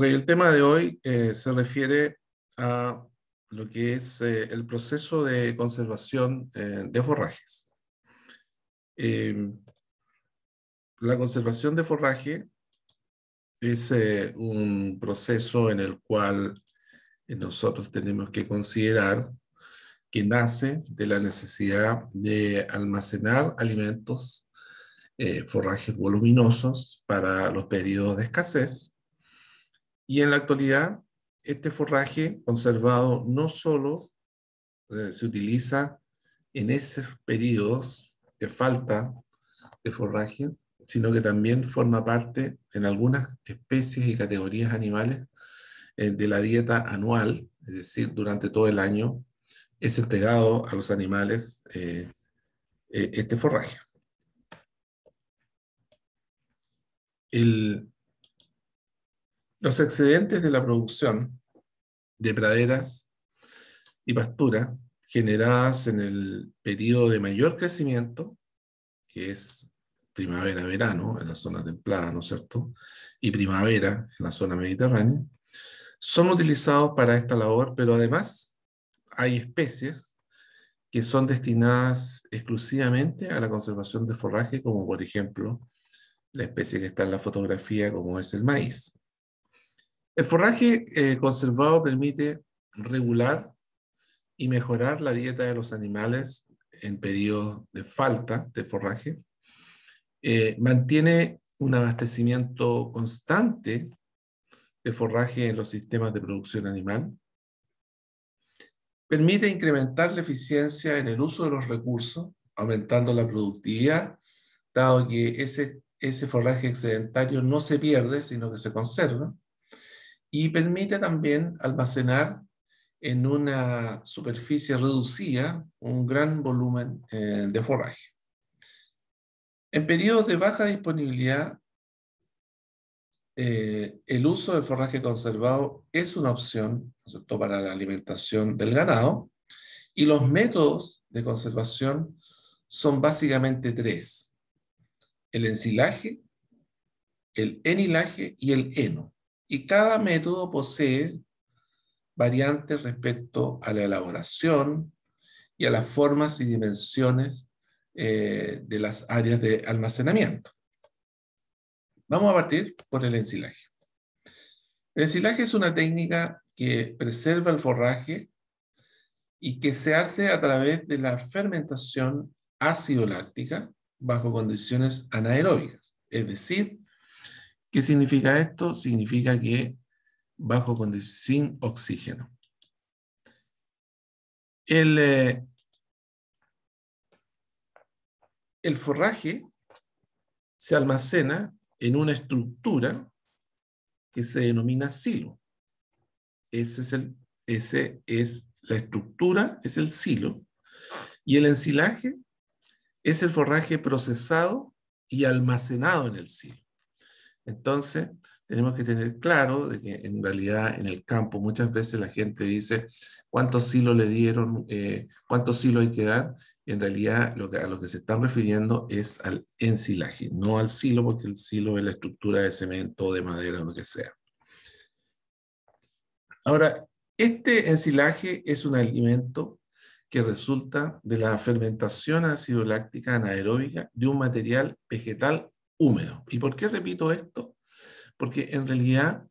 el tema de hoy eh, se refiere a lo que es eh, el proceso de conservación eh, de forrajes. Em, la conservación de forraje es un proceso en el cual nosotros tenemos que considerar que nace de la necesidad de almacenar alimentos, forrajes voluminosos para los periodos de escasez, y en la actualidad, este forraje conservado no solo eh, se utiliza en esos periodos de falta de forraje, sino que también forma parte en algunas especies y categorías animales eh, de la dieta anual, es decir, durante todo el año es entregado a los animales eh, este forraje. El, los excedentes de la producción de praderas y pasturas generadas en el periodo de mayor crecimiento, que es primavera-verano en la zona templada, ¿no es cierto? Y primavera en la zona mediterránea, son utilizados para esta labor, pero además hay especies que son destinadas exclusivamente a la conservación de forraje, como por ejemplo la especie que está en la fotografía, como es el maíz. El forraje eh, conservado permite regular y mejorar la dieta de los animales en periodos de falta de forraje. Eh, mantiene un abastecimiento constante de forraje en los sistemas de producción animal. Permite incrementar la eficiencia en el uso de los recursos, aumentando la productividad, dado que ese, ese forraje excedentario no se pierde, sino que se conserva y permite también almacenar en una superficie reducida un gran volumen eh, de forraje. En periodos de baja disponibilidad, eh, el uso del forraje conservado es una opción ¿no para la alimentación del ganado y los métodos de conservación son básicamente tres, el ensilaje, el enilaje y el heno y cada método posee variantes respecto a la elaboración y a las formas y dimensiones eh, de las áreas de almacenamiento. Vamos a partir por el ensilaje. El ensilaje es una técnica que preserva el forraje y que se hace a través de la fermentación ácido-láctica bajo condiciones anaeróbicas, es decir, ¿Qué significa esto? Significa que bajo condición sin oxígeno. Eh, el, forraje se almacena en una estructura que se denomina silo. Ese es, ese es la estructura, es el silo. Y el ensilaje es el forraje procesado y almacenado en el silo. Entonces, tenemos que tener claro de que en realidad en el campo muchas veces la gente dice cuántos silos le dieron, eh, cuántos silos hay que dar. En realidad a lo que se están refiriendo es al ensilaje, no al silo, porque el silo es la estructura de cemento, de madera, lo que sea. Ahora, este ensilaje es un alimento que resulta de la fermentación ácido láctica anaeróbica de un material vegetal húmedo. ¿Y por qué repito esto? Porque en realidad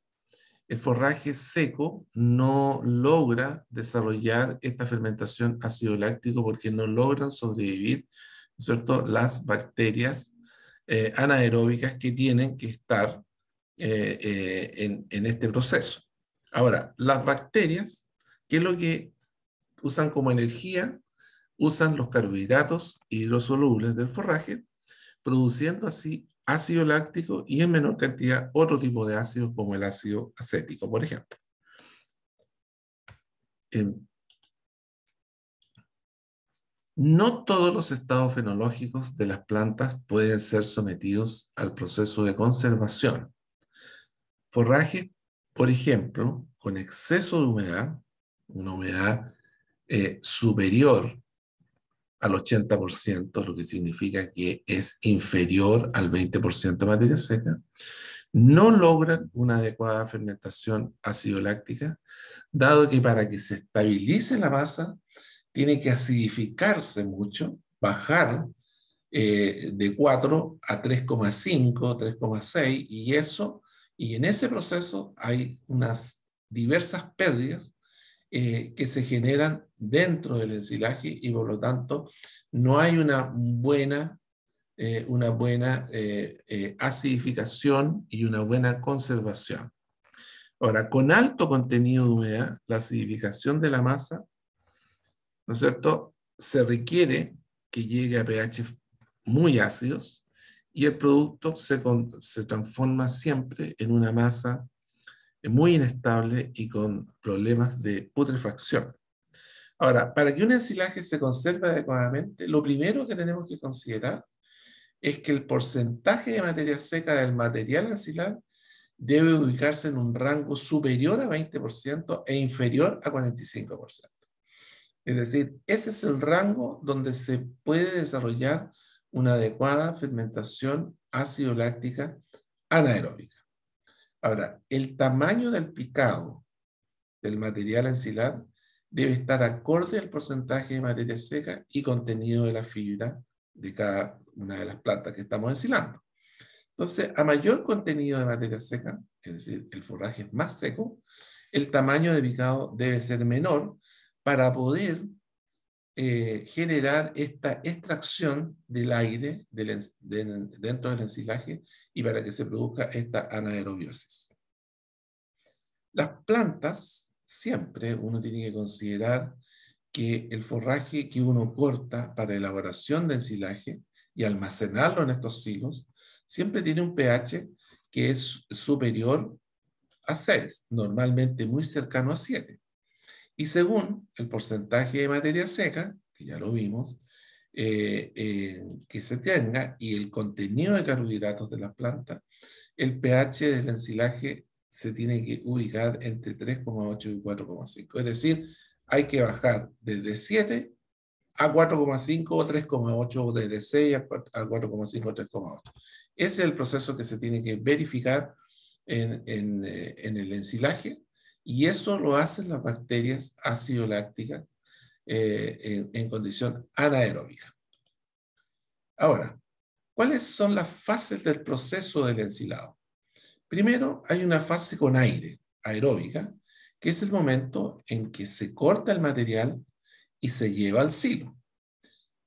el forraje seco no logra desarrollar esta fermentación ácido láctico porque no logran sobrevivir ¿cierto? las bacterias eh, anaeróbicas que tienen que estar eh, eh, en, en, este proceso. Ahora, las bacterias, ¿qué es lo que usan como energía? Usan los carbohidratos hidrosolubles del forraje, produciendo así ácido láctico y en menor cantidad otro tipo de ácido, como el ácido acético, por ejemplo. Em, no todos los estados fenológicos de las plantas pueden ser sometidos al proceso de conservación. Forraje, por ejemplo, con exceso de humedad, una humedad eh, superior al 80%, lo que significa que es inferior al 20% de materia seca, no logran una adecuada fermentación ácido láctica, dado que para que se estabilice la masa tiene que acidificarse mucho, bajar eh, de 4 a 3,5, 3,6 y eso, y en ese proceso hay unas diversas pérdidas eh, que se generan dentro del ensilaje y por lo tanto no hay una buena, eh, una buena eh, eh, acidificación y una buena conservación. Ahora, con alto contenido de humedad, la acidificación de la masa, ¿no es cierto?, se requiere que llegue a pH muy ácidos y el producto se, se transforma siempre en una masa muy inestable y con problemas de putrefacción. Ahora, para que un ensilaje se conserve adecuadamente, lo primero que tenemos que considerar es que el porcentaje de materia seca del material ensilar debe ubicarse en un rango superior a 20% e inferior a 45%. Es decir, ese es el rango donde se puede desarrollar una adecuada fermentación ácido-láctica anaeróbica. Ahora, el tamaño del picado del material ensilar debe estar acorde al porcentaje de materia seca y contenido de la fibra de cada una de las plantas que estamos ensilando. Entonces, a mayor contenido de materia seca, es decir, el forraje es más seco, el tamaño de picado debe ser menor para poder eh, generar esta extracción del aire dentro del ensilaje y para que se produzca esta anaerobiosis. Las plantas siempre uno tiene que considerar que el forraje que uno corta para elaboración de ensilaje y almacenarlo en estos silos, siempre tiene un pH que es superior a 6, normalmente muy cercano a 7. Y según el porcentaje de materia seca, que ya lo vimos, eh, eh, que se tenga y el contenido de carbohidratos de la planta, el pH del ensilaje se tiene que ubicar entre 3,8 y 4,5. Es decir, hay que bajar desde 7 a 4,5 o 3,8 o desde 6 a 4,5 o 3,8. Ese es el proceso que se tiene que verificar en, eh, el ensilaje y eso lo hacen las bacterias ácido lácticas eh, en, en condición anaeróbica. Ahora, ¿cuáles son las fases del proceso del ensilado? Primero, hay una fase con aire, aeróbica, que es el momento en que se corta el material y se lleva al silo.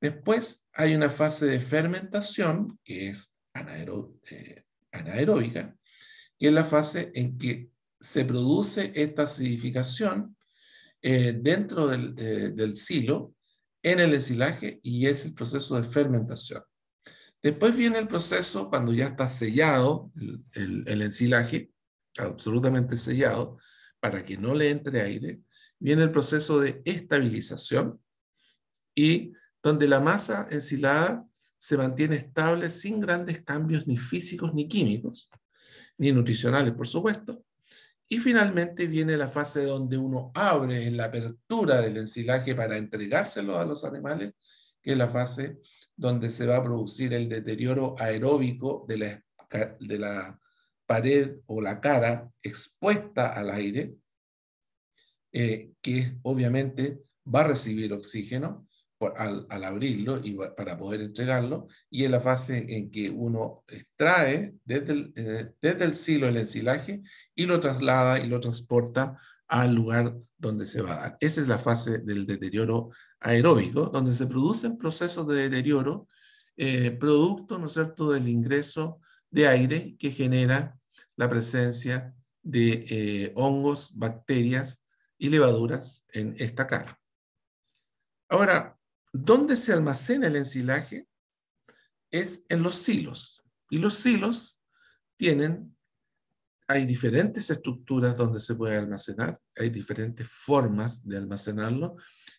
Después hay una fase de fermentación, que es eh, anaeróbica, que es la fase en que se produce esta acidificación eh, dentro del, eh, del silo, en el ensilaje, y es el proceso de fermentación. Después viene el proceso cuando ya está sellado el, el, ensilaje, absolutamente sellado, para que no le entre aire. Viene el proceso de estabilización y donde la masa ensilada se mantiene estable sin grandes cambios ni físicos ni químicos, ni nutricionales, por supuesto. Y finalmente viene la fase donde uno abre en la apertura del ensilaje para entregárselo a los animales, que es la fase donde se va a producir el deterioro aeróbico de la, pared o la cara expuesta al aire, eh, que obviamente va a recibir oxígeno al, abrirlo y para poder entregarlo, y en la fase en que uno extrae desde el, eh, desde el silo el ensilaje y lo traslada y lo transporta al lugar donde se va Esa es la fase del deterioro aeróbico, donde se producen procesos de deterioro eh, producto, ¿no es cierto?, del ingreso de aire que genera la presencia de eh, hongos, bacterias y levaduras en esta cara. Ahora, ¿dónde se almacena el ensilaje? Es en los silos. Y los silos tienen hay diferentes estructuras donde se puede almacenar, hay diferentes formas de almacenarlo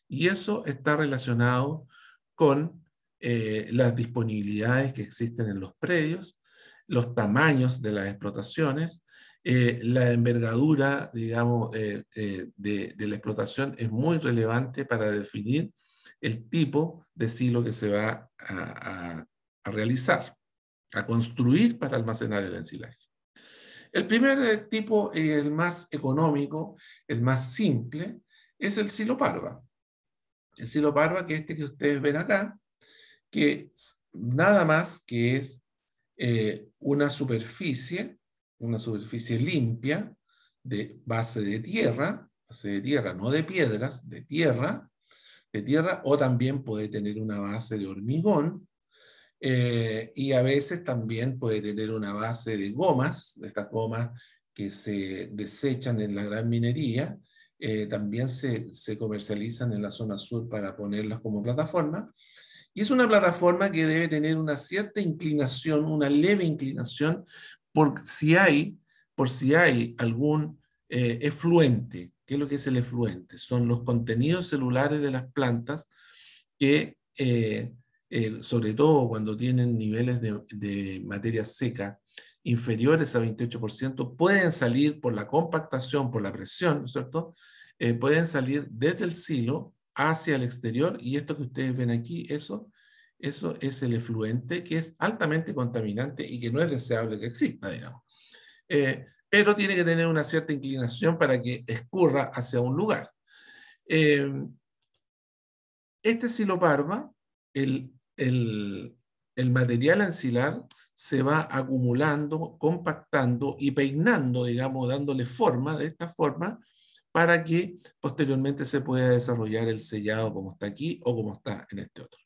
y eso está relacionado con eh, las disponibilidades que existen en los predios, los tamaños de las explotaciones, eh, la envergadura, digamos, eh, de, la explotación es muy relevante para definir el tipo de silo que se va a, a realizar, a construir para almacenar el ensilaje. El primer eh, tipo, eh, el más económico, el más simple, es el siloparva. El siloparva, que este que ustedes ven acá, que nada más que es eh, una superficie, una superficie limpia de base de tierra, base de tierra, no de piedras, de tierra, de tierra, o también puede tener una base de hormigón, eh, y a veces también puede tener una base de gomas, estas gomas que se desechan en la gran minería, eh, también se, se, comercializan en la zona sur para ponerlas como plataforma. Y es una plataforma que debe tener una cierta inclinación, una leve inclinación, por si hay, por si hay algún eh, efluente. ¿Qué es lo que es el efluente? Son los contenidos celulares de las plantas que eh, sobre todo cuando tienen niveles de, materia seca inferiores a 28%, pueden salir por la compactación, por la presión, ¿no es cierto? Eh, pueden salir desde el silo hacia el exterior y esto que ustedes ven aquí, eso, eso es el efluente que es altamente contaminante y que no es deseable que exista, digamos. Eh, pero tiene que tener una cierta inclinación para que escurra hacia un lugar. Eh, este siloparma, el el, material ancilar se va acumulando, compactando y peinando, digamos, dándole forma de esta forma para que posteriormente se pueda desarrollar el sellado como está aquí o como está en este otro.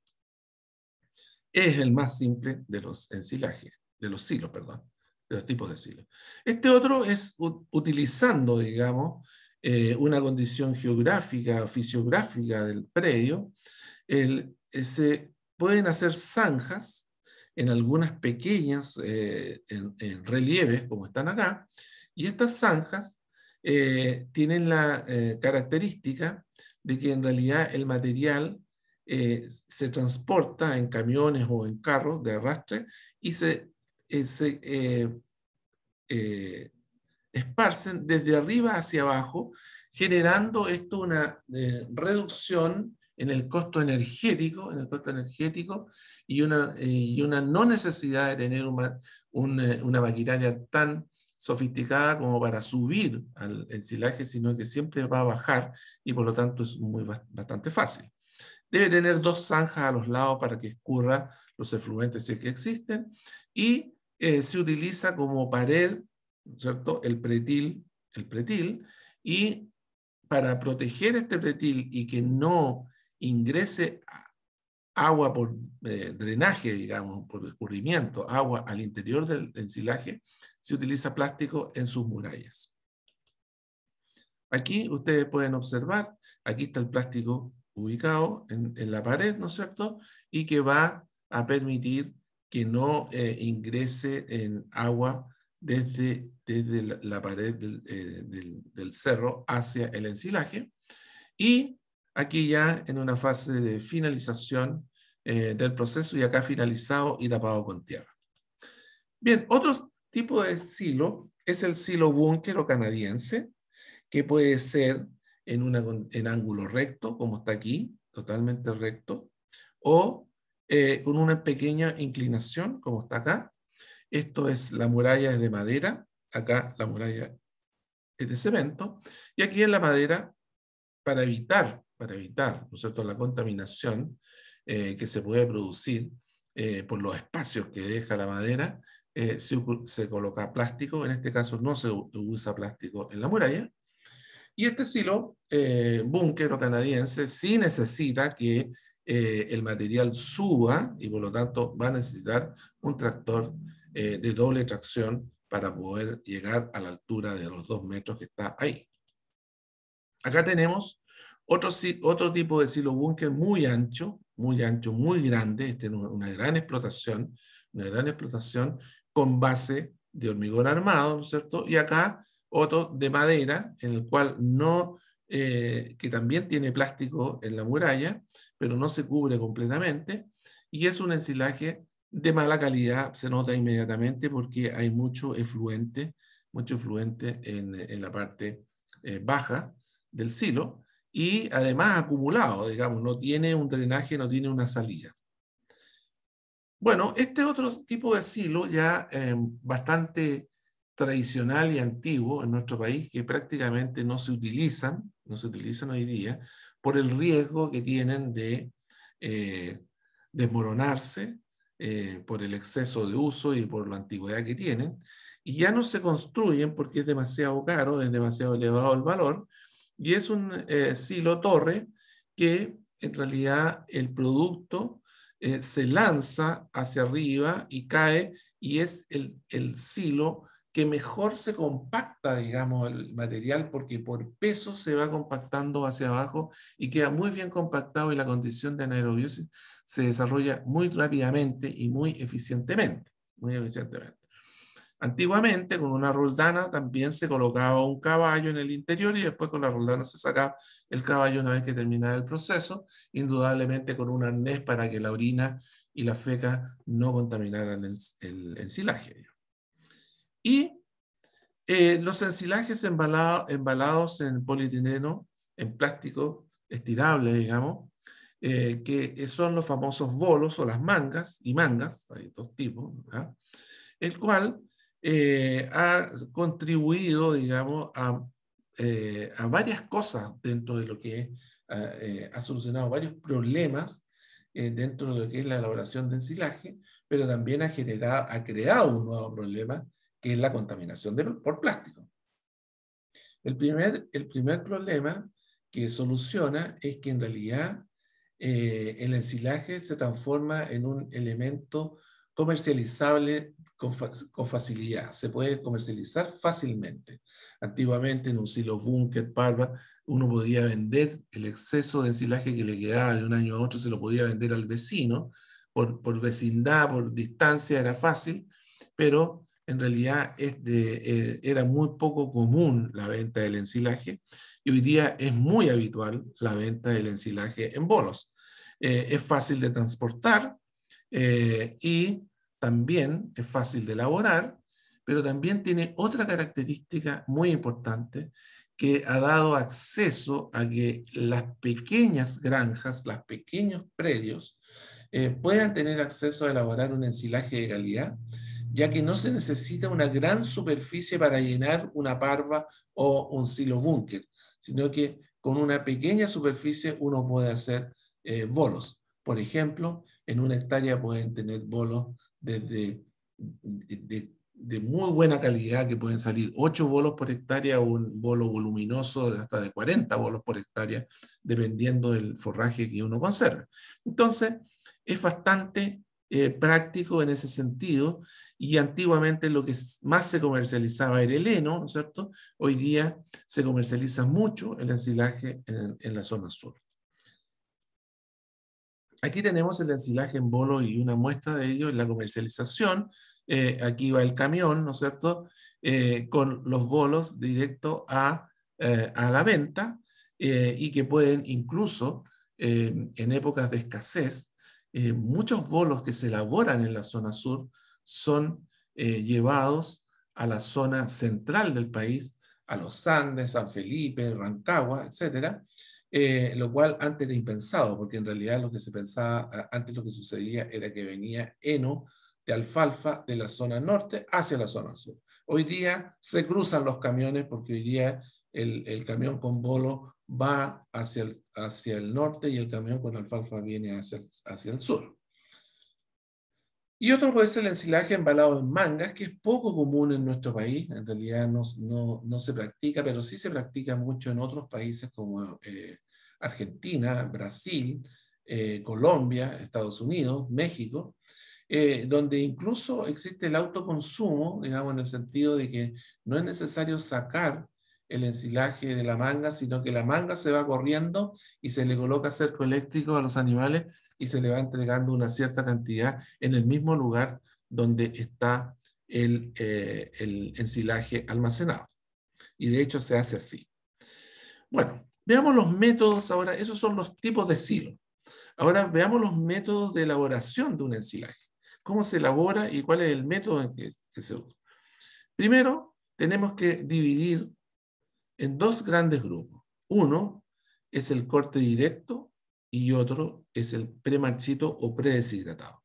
Es el más simple de los ensilajes, de los silos, perdón, de los tipos de silos. Este otro es utilizando, digamos, eh, una condición geográfica o fisiográfica del predio, el, ese pueden hacer zanjas en algunas pequeñas, eh, en, relieves como están acá, y estas zanjas eh, tienen la eh, característica de que en realidad el material se transporta en camiones o en carros de arrastre y se, se esparcen desde arriba hacia abajo, generando esto una reducción en el costo energético, en el costo energético y una, y una no necesidad de tener una, eh, una, maquinaria tan sofisticada como para subir al, ensilaje, silaje, sino que siempre va a bajar y por lo tanto es muy, bastante fácil. Debe tener dos zanjas a los lados para que escurra los efluentes que existen y eh, se utiliza como pared, ¿cierto? El pretil, el pretil y para proteger este pretil y que no ingrese agua por eh, drenaje, digamos, por escurrimiento, agua al interior del ensilaje, se utiliza plástico en sus murallas. Aquí ustedes pueden observar, aquí está el plástico ubicado en, la pared, ¿no es cierto? Y que va a permitir que no eh, ingrese en agua desde, desde la, pared eh, del, del cerro hacia el ensilaje. Y aquí ya en una fase de finalización eh, del proceso y acá finalizado y tapado con tierra. Bien, otro tipo de silo es el silo búnker o canadiense, que puede ser en, ángulo recto, como está aquí, totalmente recto, o eh, con una pequeña inclinación, como está acá. Esto es la muralla de madera, acá la muralla es de cemento, y aquí es la madera, para evitar para evitar ¿no cierto? la contaminación eh, que se puede producir eh, por los espacios que deja la madera, eh, se, se, coloca plástico, en este caso no se usa plástico en la muralla. Y este silo eh, búnker o canadiense sí necesita que el material suba y por lo tanto va a necesitar un tractor de doble tracción para poder llegar a la altura de los dos metros que está ahí. Acá tenemos otro, otro tipo de silo búnker muy ancho, muy ancho, muy grande, este, una gran explotación, una gran explotación con base de hormigón armado, ¿no es cierto? Y acá otro de madera, en el cual no, eh, que también tiene plástico en la muralla, pero no se cubre completamente, y es un ensilaje de mala calidad, se nota inmediatamente porque hay mucho efluente, mucho efluente en, la parte eh, baja del silo, y además acumulado, digamos, no tiene un drenaje, no tiene una salida. Bueno, este otro tipo de asilo ya eh, bastante tradicional y antiguo en nuestro país, que prácticamente no se utilizan, no se utilizan hoy día, por el riesgo que tienen de eh, desmoronarse, eh, por el exceso de uso y por la antigüedad que tienen, y ya no se construyen porque es demasiado caro, es demasiado elevado el valor, y es un eh, silo torre que en realidad el producto eh, se lanza hacia arriba y cae y es el, el silo que mejor se compacta, digamos, el material porque por peso se va compactando hacia abajo y queda muy bien compactado y la condición de anaerobiosis se desarrolla muy rápidamente y muy eficientemente, muy eficientemente. Antiguamente con una roldana también se colocaba un caballo en el interior y después con la roldana se sacaba el caballo una vez que terminaba el proceso, indudablemente con un arnés para que la orina y la feca no contaminaran el, ensilaje. Y eh, los ensilajes embalados en polietileno, en plástico estirable, digamos, eh, que son los famosos bolos o las mangas y mangas, hay dos tipos, el cual eh, ha contribuido, digamos, eh, a, varias cosas dentro de lo que ah, eh, ha solucionado varios problemas dentro de lo que es la elaboración de ensilaje, pero también ha, generado, ha creado un nuevo problema que es la contaminación por plástico. El primer, el primer problema que soluciona es que en realidad el ensilaje se transforma en un elemento comercializable con, facilidad, se puede comercializar fácilmente. Antiguamente en un silo búnker, Parva, uno podía vender el exceso de ensilaje que le quedaba de un año a otro, se lo podía vender al vecino, por, por vecindad, por distancia era fácil, pero en realidad eh, era muy poco común la venta del ensilaje y hoy día es muy habitual la venta del ensilaje en bolos. Eh, es fácil de transportar eh, y también es fácil de elaborar, pero también tiene otra característica muy importante que ha dado acceso a que las pequeñas granjas, los pequeños predios, eh, puedan tener acceso a elaborar un ensilaje de calidad, ya que no se necesita una gran superficie para llenar una parva o un silo búnker, sino que con una pequeña superficie uno puede hacer eh, bolos. Por ejemplo, en una hectárea pueden tener bolos de, de, muy buena calidad que pueden salir 8 bolos por hectárea o un bolo voluminoso de hasta de 40 bolos por hectárea, dependiendo del forraje que uno conserve. Entonces, es bastante eh, práctico en ese sentido y antiguamente lo que más se comercializaba era el heno, ¿no es cierto? Hoy día se comercializa mucho el ensilaje en la zona sur. Aquí tenemos el ensilaje en bolo y una muestra de ello en la comercialización. Eh, aquí va el camión, ¿no es cierto?, eh, con los bolos directo a, eh, la venta y que pueden incluso, en épocas de escasez, muchos bolos que se elaboran en la zona sur son llevados a la zona central del país, a los Andes, San Felipe, Rancagua, etcétera, eh, lo cual antes era impensado, porque en realidad lo que se pensaba, antes lo que sucedía era que venía heno de alfalfa de la zona norte hacia la zona sur. Hoy día se cruzan los camiones porque hoy día el, camión con bolo va hacia el, hacia el norte y el camión con alfalfa viene hacia el sur. Y otro puede ser el ensilaje embalado en mangas, que es poco común en nuestro país, en realidad no, se practica, pero sí se practica mucho en otros países como eh, Argentina, Brasil, eh, Colombia, Estados Unidos, México, eh, donde incluso existe el autoconsumo, digamos, en el sentido de que no es necesario sacar el ensilaje de la manga, sino que la manga se va corriendo y se le coloca cerco eléctrico a los animales y se le va entregando una cierta cantidad en el mismo lugar donde está eh, el, ensilaje almacenado. Y de hecho se hace así. Bueno, veamos los métodos ahora, esos son los tipos de silo. Ahora veamos los métodos de elaboración de un ensilaje. ¿Cómo se elabora y cuál es el método en que se usa? Primero, tenemos que dividir en dos grandes grupos. Uno es el corte directo y otro es el premarchito o predeshidratado.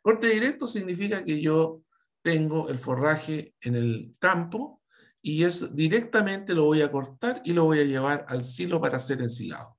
Corte directo significa que yo tengo el forraje en el campo y es directamente lo voy a cortar y lo voy a llevar al silo para ser ensilado.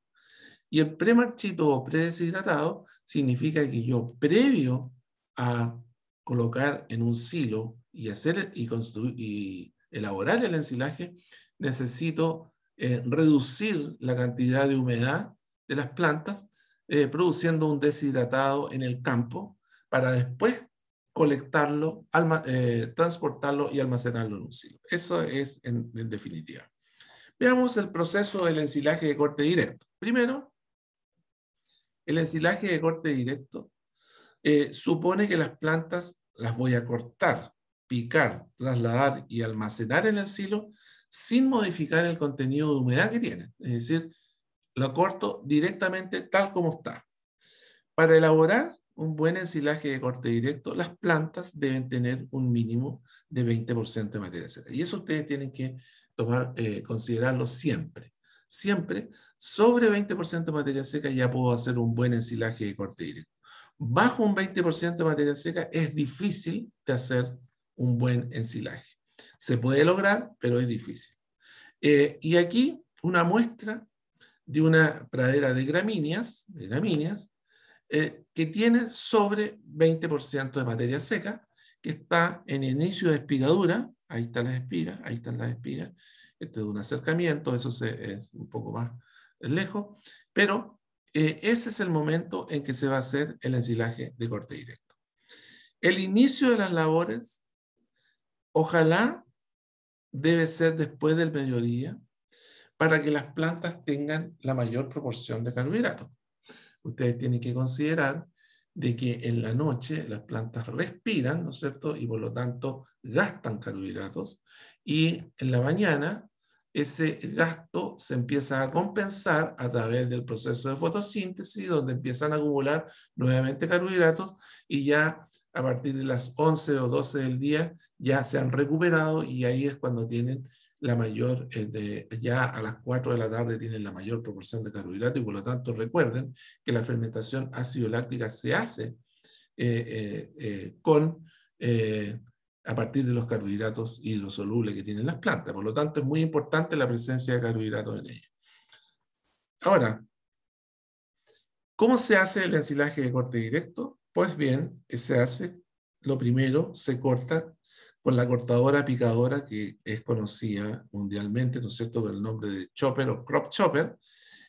Y el premarchito o predeshidratado significa que yo previo a colocar en un silo y hacer y construir y elaborar el ensilaje, necesito eh, reducir la cantidad de humedad de las plantas, eh, produciendo un deshidratado en el campo para después colectarlo, eh, transportarlo y almacenarlo en un silo. Eso es en, definitiva. Veamos el proceso del ensilaje de corte directo. Primero, el ensilaje de corte directo supone que las plantas las voy a cortar, picar, trasladar y almacenar en el silo sin modificar el contenido de humedad que tiene. Es decir, lo corto directamente tal como está. Para elaborar un buen ensilaje de corte directo, las plantas deben tener un mínimo de 20% de materia seca. Y eso ustedes tienen que tomar, eh, considerarlo siempre. Siempre, sobre 20% de materia seca ya puedo hacer un buen ensilaje de corte directo. Bajo un 20% de materia seca es difícil de hacer un buen ensilaje. Se puede lograr, pero es difícil. Eh, y aquí una muestra de una pradera de gramíneas, gramíneas eh, que tiene sobre 20% de materia seca, que está en inicio de espigadura, ahí están las espigas, ahí están las espigas, esto es un acercamiento, eso es un poco más lejos, pero eh, ese es el momento en que se va a hacer el ensilaje de corte directo. El inicio de las labores Ojalá debe ser después del mediodía para que las plantas tengan la mayor proporción de carbohidratos. Ustedes tienen que considerar de que en la noche las plantas respiran, ¿no es cierto? Y por lo tanto gastan carbohidratos. Y en la mañana ese gasto se empieza a compensar a través del proceso de fotosíntesis, donde empiezan a acumular nuevamente carbohidratos y ya a partir de las 11 o 12 del día ya se han recuperado y ahí es cuando tienen la mayor, eh, ya a las 4 de la tarde tienen la mayor proporción de carbohidratos y por lo tanto recuerden que la fermentación ácido láctica se hace eh, eh, con, a partir de los carbohidratos hidrosolubles que tienen las plantas. Por lo tanto es muy importante la presencia de carbohidratos en ellas. Ahora, ¿cómo se hace el ensilaje de corte directo? Pues bien, se hace, lo primero se corta con la cortadora picadora que es conocida mundialmente, ¿no es cierto?, con el nombre de chopper o crop chopper,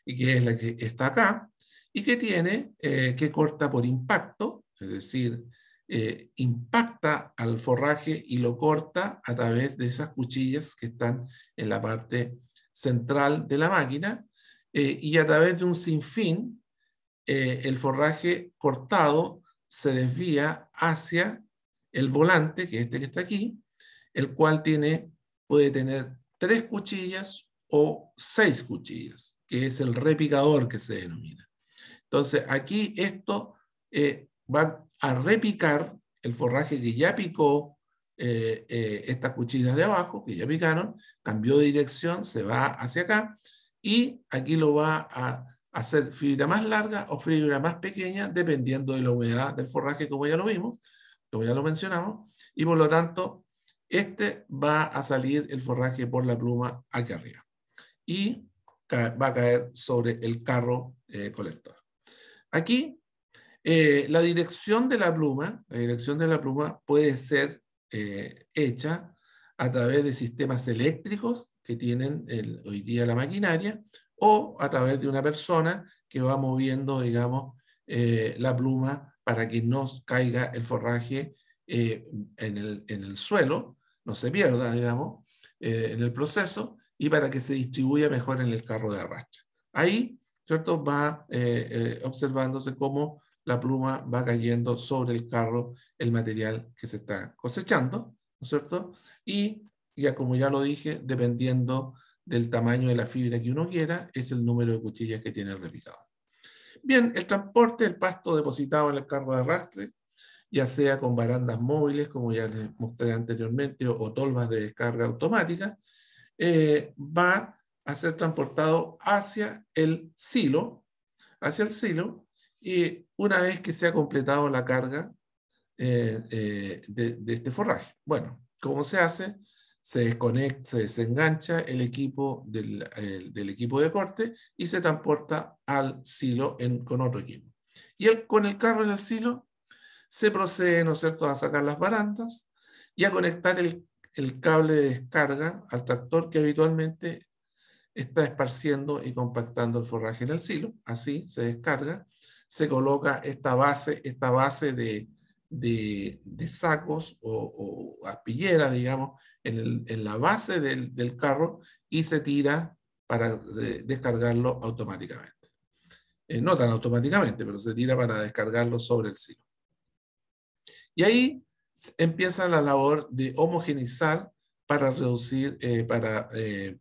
y que es la que está acá, y que tiene, eh, que corta por impacto, es decir, eh, impacta al forraje y lo corta a través de esas cuchillas que están en la parte central de la máquina, eh, y a través de un sinfín, el forraje cortado se desvía hacia el volante, que es este que está aquí, el cual tiene, puede tener tres cuchillas o seis cuchillas, que es el repicador que se denomina. Entonces, aquí esto eh, va a repicar el forraje que ya picó eh, eh, estas cuchillas de abajo, que ya picaron, cambió de dirección, se va hacia acá, y aquí lo va a hacer fibra más larga o fibra más pequeña, dependiendo de la humedad del forraje, como ya lo vimos, como ya lo mencionamos, y por lo tanto, este va a salir el forraje por la pluma aquí arriba y va a caer sobre el carro eh, colector. Aquí, eh, la dirección de la pluma, la dirección de la pluma puede ser eh, hecha a través de sistemas eléctricos que tienen hoy día la maquinaria o a través de una persona que va moviendo, digamos, eh, la pluma para que no caiga el forraje eh, en, el, suelo, no se pierda, digamos, eh, en el proceso y para que se distribuya mejor en el carro de arrastre. Ahí, ¿cierto? Va observándose cómo la pluma va cayendo sobre el carro, el material que se está cosechando, ¿no es cierto? Y ya como ya lo dije, dependiendo del tamaño de la fibra que uno quiera, es el número de cuchillas que tiene el repicador. Bien, el transporte del pasto depositado en el carro de arrastre, ya sea con barandas móviles, como ya les mostré anteriormente, o, tolvas de descarga automática, eh, va a ser transportado hacia el silo, hacia el silo, y una vez que se ha completado la carga eh, eh, de, este forraje. Bueno, ¿cómo se hace? se desconecta, se desengancha el equipo del, equipo de corte y se transporta al silo en, con otro equipo. Y el, con el carro en el silo se procede, ¿no es cierto?, a sacar las barandas y a conectar el, el cable de descarga al tractor que habitualmente está esparciendo y compactando el forraje en el silo. Así se descarga, se coloca esta base, esta base de, de, sacos o, o, aspilleras, digamos, en, la base del, del, carro y se tira para descargarlo automáticamente. Eh, no tan automáticamente, pero se tira para descargarlo sobre el silo. Y ahí empieza la labor de homogenizar para reducir, eh, para eh,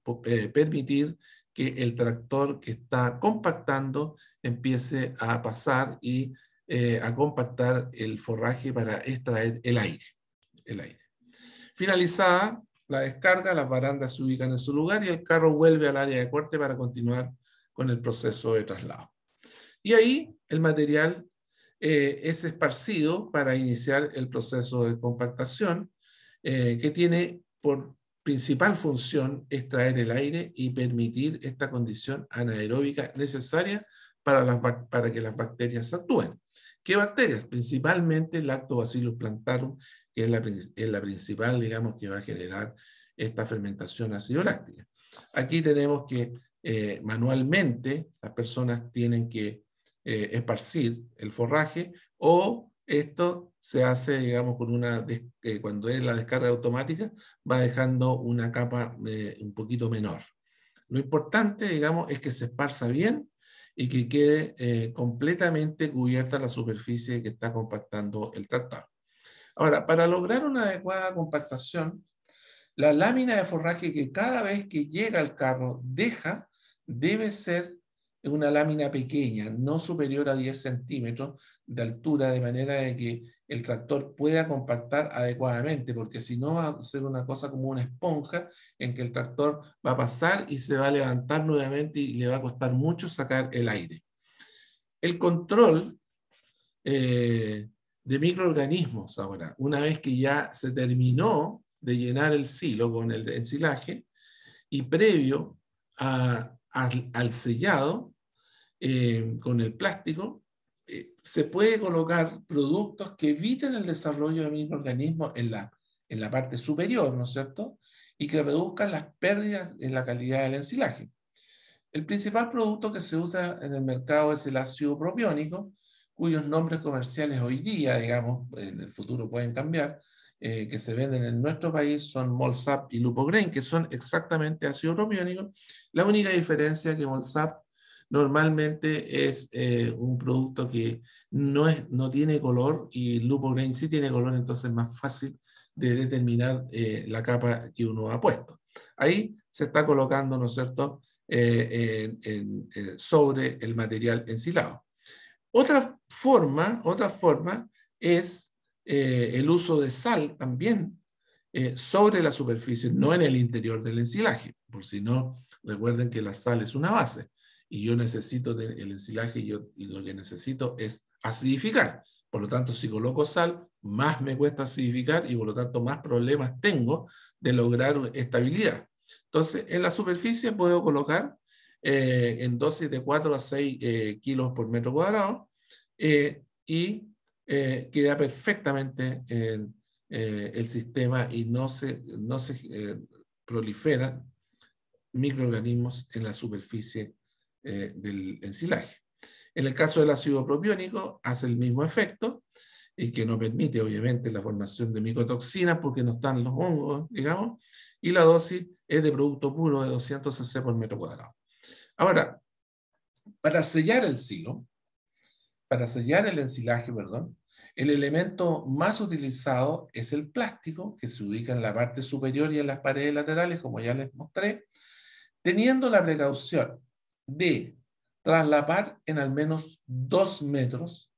permitir que el tractor que está compactando empiece a pasar y eh, a compactar el forraje para extraer el aire, el aire. Finalizada la descarga, las barandas se ubican en su lugar y el carro vuelve al área de corte para continuar con el proceso de traslado. Y ahí el material eh, es esparcido para iniciar el proceso de compactación eh, que tiene por principal función extraer el aire y permitir esta condición anaeróbica necesaria para, las, para que las bacterias actúen. ¿Qué bacterias? Principalmente lactobacillus plantarum, que es la, es la principal, digamos, que va a generar esta fermentación ácido láctica. Aquí tenemos que eh, manualmente las personas tienen que eh, esparcir el forraje o esto se hace, digamos, con una, eh, cuando es la descarga automática, va dejando una capa un poquito menor. Lo importante, digamos, es que se esparza bien y que quede eh, completamente cubierta la superficie que está compactando el tratado. Ahora, para lograr una adecuada compactación, la lámina de forraje que cada vez que llega al carro deja debe ser una lámina pequeña, no superior a 10 centímetros de altura, de manera de que el tractor pueda compactar adecuadamente, porque si no va a ser una cosa como una esponja en que el tractor va a pasar y se va a levantar nuevamente y le va a costar mucho sacar el aire. El control eh, de microorganismos ahora, una vez que ya se terminó de llenar el silo con el ensilaje y previo al sellado eh, con el plástico, eh, se puede colocar productos que eviten el desarrollo de microorganismos en la, en la parte superior, ¿no es cierto? Y que reduzcan las pérdidas en la calidad del ensilaje. El principal producto que se usa en el mercado es el ácido propiónico, cuyos nombres comerciales hoy día, digamos, en el futuro pueden cambiar, eh, que se venden en nuestro país son Molsap y Lupograin, que son exactamente ácido propiónico. La única diferencia es que Molsap normalmente es eh, un producto que no, es, no tiene color y el Lupo Grain sí tiene color, entonces es más fácil de determinar eh, la capa que uno ha puesto. Ahí se está colocando, ¿no es cierto?, eh, sobre el material ensilado. Otra forma, otra forma es el uso de sal también sobre la superficie, no en el interior del ensilaje, por si no, recuerden que la sal es una base y yo necesito el ensilaje, yo lo que necesito es acidificar. Por lo tanto, si coloco sal, más me cuesta acidificar y por lo tanto más problemas tengo de lograr estabilidad. Entonces, en la superficie puedo colocar eh, en dosis de 4 a 6 eh, kilos por metro cuadrado eh, y queda perfectamente el sistema y no se, no se proliferan microorganismos en la superficie eh, del ensilaje. En el caso del ácido propiónico, hace el mismo efecto y que no permite, obviamente, la formación de micotoxinas porque no están los hongos, digamos, y la dosis es de producto puro de 200 cc por metro cuadrado. Ahora, para sellar el silo, para sellar el ensilaje, perdón, el elemento más utilizado es el plástico, que se ubica en la parte superior y en las paredes laterales, como ya les mostré, teniendo la precaución de traslapar en al menos dos metros.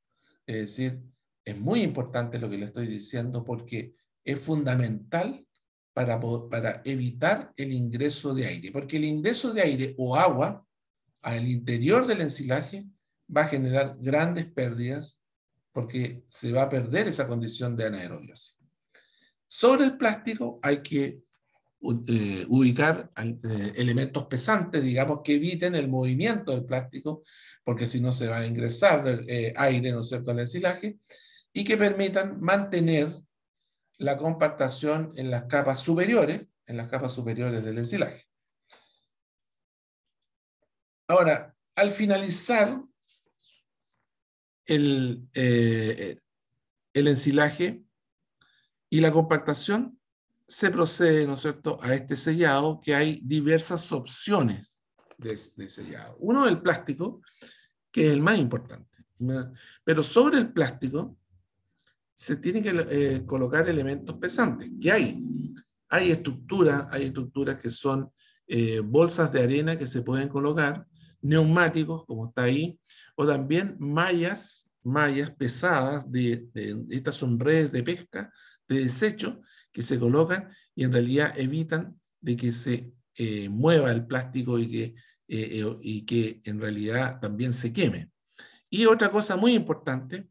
Es decir, es muy importante lo que le estoy diciendo porque es fundamental para, para evitar el ingreso de aire, porque el ingreso de aire o agua al interior del ensilaje va a generar grandes pérdidas porque se va a perder esa condición de anaerobiosis. Sobre el plástico hay que eh, ubicar eh, elementos pesantes, digamos, que eviten el movimiento del plástico, porque si no se va a ingresar eh, aire, ¿no es cierto?, al ensilaje, y que permitan mantener la compactación en las capas superiores, en las capas superiores del ensilaje. Ahora, al finalizar el, el ensilaje y la compactación, se procede, ¿no es cierto?, a este sellado que hay diversas opciones de, sellado. Uno, el plástico, que es el más importante. Pero sobre el plástico se tienen que eh, colocar elementos pesantes, que hay. Hay estructuras, hay estructuras que son eh, bolsas de arena que se pueden colocar, neumáticos, como está ahí, o también mallas, mallas pesadas, de, estas son redes de pesca, de desechos que se colocan y en realidad evitan de que se eh, mueva el plástico y que, eh, eh, y que en realidad también se queme. Y otra cosa muy importante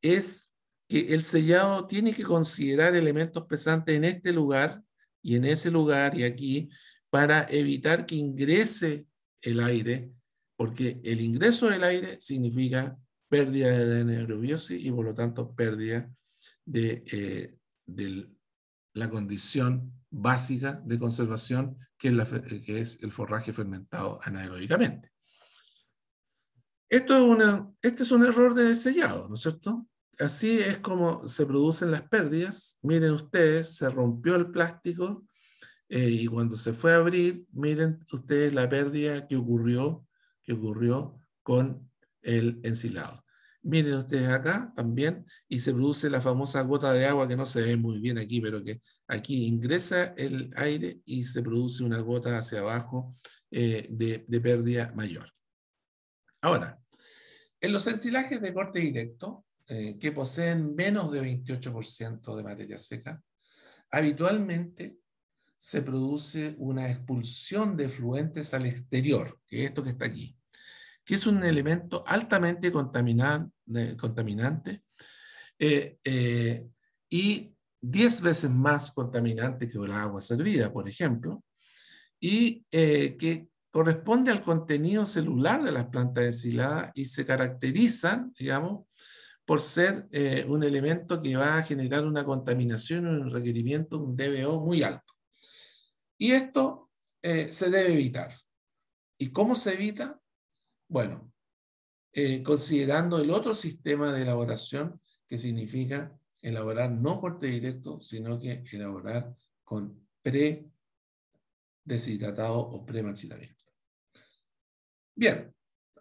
es que el sellado tiene que considerar elementos pesantes en este lugar y en ese lugar y aquí para evitar que ingrese el aire, porque el ingreso del aire significa pérdida de neurobiosis y por lo tanto pérdida de, de la condición básica de conservación, que es, que es el forraje fermentado anaeróbicamente. Esto es una, este es un error de sellado, ¿no es cierto? Así es como se producen las pérdidas. Miren ustedes, se rompió el plástico eh, y cuando se fue a abrir, miren ustedes la pérdida que ocurrió, que ocurrió con el ensilado. Miren ustedes acá también, y se produce la famosa gota de agua que no se ve muy bien aquí, pero que aquí ingresa el aire y se produce una gota hacia abajo eh, de, pérdida mayor. Ahora, en los ensilajes de corte directo, eh, que poseen menos de 28% de materia seca, habitualmente se produce una expulsión de fluentes al exterior, que es esto que está aquí que es un elemento altamente contaminante, eh, contaminante eh, eh, y 10 veces más contaminante que la agua servida, por ejemplo, y que corresponde al contenido celular de las plantas deshiladas y se caracterizan, digamos, por ser un elemento que va a generar una contaminación, un requerimiento, un DBO muy alto. Y esto se debe evitar. ¿Y cómo se evita? Bueno, eh, considerando el otro sistema de elaboración que significa elaborar no corte directo, sino que elaborar con pre-deshidratado o pre Bien,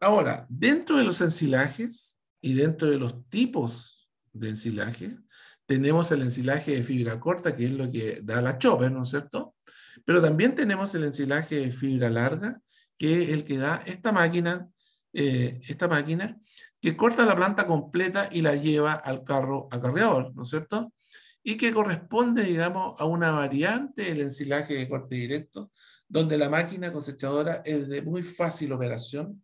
ahora, dentro de los ensilajes y dentro de los tipos de ensilaje, tenemos el ensilaje de fibra corta, que es lo que da la chopper, ¿no es cierto? Pero también tenemos el ensilaje de fibra larga, que es el que da esta máquina eh, esta máquina que corta la planta completa y la lleva al carro acarreador, ¿no es cierto? Y que corresponde, digamos, a una variante del ensilaje de corte directo, donde la máquina cosechadora es de muy fácil operación,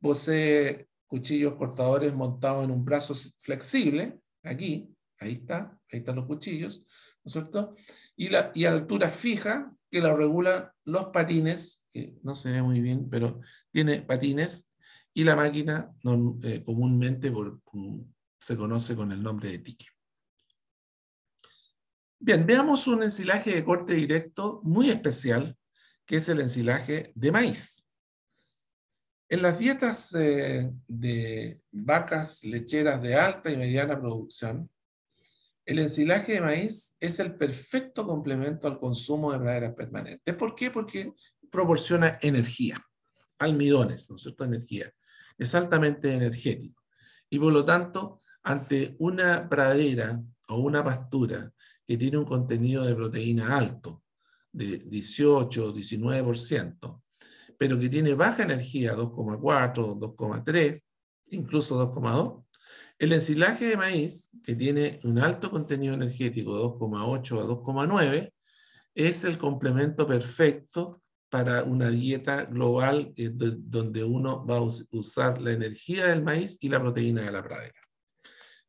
posee cuchillos cortadores montados en un brazo flexible, aquí, ahí está, ahí están los cuchillos, ¿no es cierto? Y, la, y altura fija que la regulan los patines, que no se ve muy bien, pero tiene patines y la máquina eh, comúnmente se conoce con el nombre de tique. Bien, veamos un ensilaje de corte directo muy especial, que es el ensilaje de maíz. En las dietas eh, de vacas lecheras de alta y mediana producción, el ensilaje de maíz es el perfecto complemento al consumo de praderas permanentes. ¿Por qué? Porque proporciona energía, almidones, ¿no es cierto? Energía es altamente energético. Y por lo tanto, ante una pradera o una pastura que tiene un contenido de proteína alto, de 18 19%, pero que tiene baja energía, 2,4, 2,3, incluso 2,2, el ensilaje de maíz, que tiene un alto contenido energético, 2,8 a 2,9, es el complemento perfecto para una dieta global eh, donde uno va a usar la energía del maíz y la proteína de la pradera.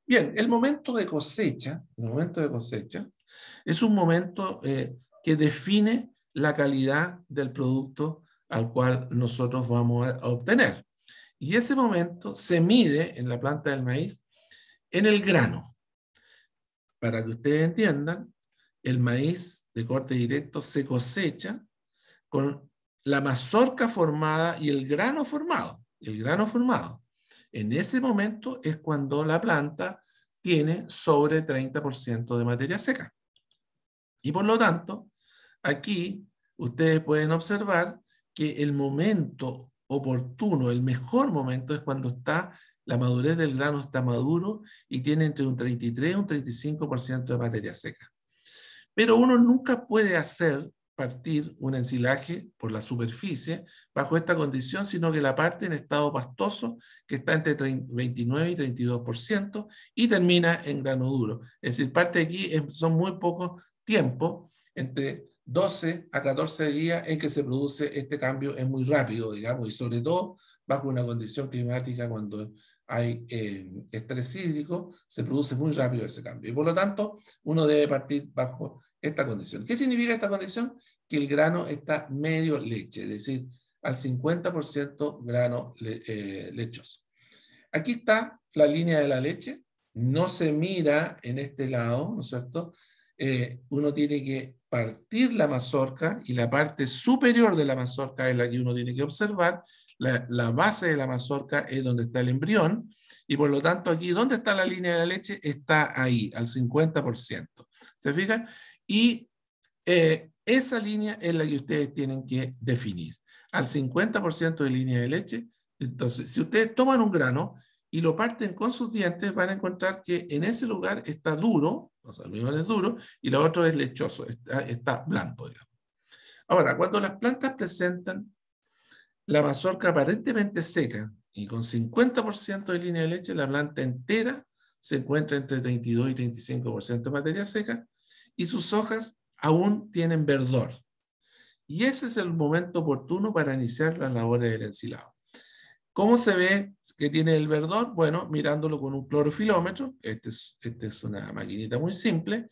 Bien, el momento de cosecha, el momento de cosecha, es un momento eh, que define la calidad del producto al cual nosotros vamos a obtener. Y ese momento se mide en la planta del maíz en el grano. Para que ustedes entiendan, el maíz de corte directo se cosecha con la mazorca formada y el grano formado. El grano formado. En ese momento es cuando la planta tiene sobre 30% de materia seca. Y por lo tanto, aquí ustedes pueden observar que el momento oportuno, el mejor momento es cuando está la madurez del grano está maduro y tiene entre un 33 y un 35% de materia seca. Pero uno nunca puede hacer partir un ensilaje por la superficie bajo esta condición, sino que la parte en estado pastoso, que está entre 29 y 32%, y termina en grano duro. Es decir, parte de aquí son muy pocos tiempos, entre 12 a 14 días en que se produce este cambio, es muy rápido, digamos, y sobre todo bajo una condición climática cuando hay eh, estrés hídrico, se produce muy rápido ese cambio. Y por lo tanto, uno debe partir bajo esta condición. ¿Qué significa esta condición? Que el grano está medio leche, es decir, al 50% grano eh, lechoso. Aquí está la línea de la leche, no se mira en este lado, ¿no es cierto? Eh, uno tiene que partir la mazorca y la parte superior de la mazorca es la que uno tiene que observar la, base de la mazorca es donde está el embrión y por lo tanto aquí, ¿dónde está la línea de la leche? Está ahí, al 50%. ¿Se fijan? Y eh, esa línea es la que ustedes tienen que definir. Al 50% de línea de leche. Entonces, si ustedes toman un grano y lo parten con sus dientes, van a encontrar que en ese lugar está duro, o sea, el es duro, y lo otro es lechoso, está, blanco. Digamos. Ahora, cuando las plantas presentan la mazorca aparentemente seca y con 50% de línea de leche, la planta entera se encuentra entre 32 y 35% de materia seca y sus hojas aún tienen verdor. Y ese es el momento oportuno para iniciar las labores del ensilado. ¿Cómo se ve que tiene el verdor? Bueno, mirándolo con un clorofilómetro. Esta es, este es, una maquinita muy simple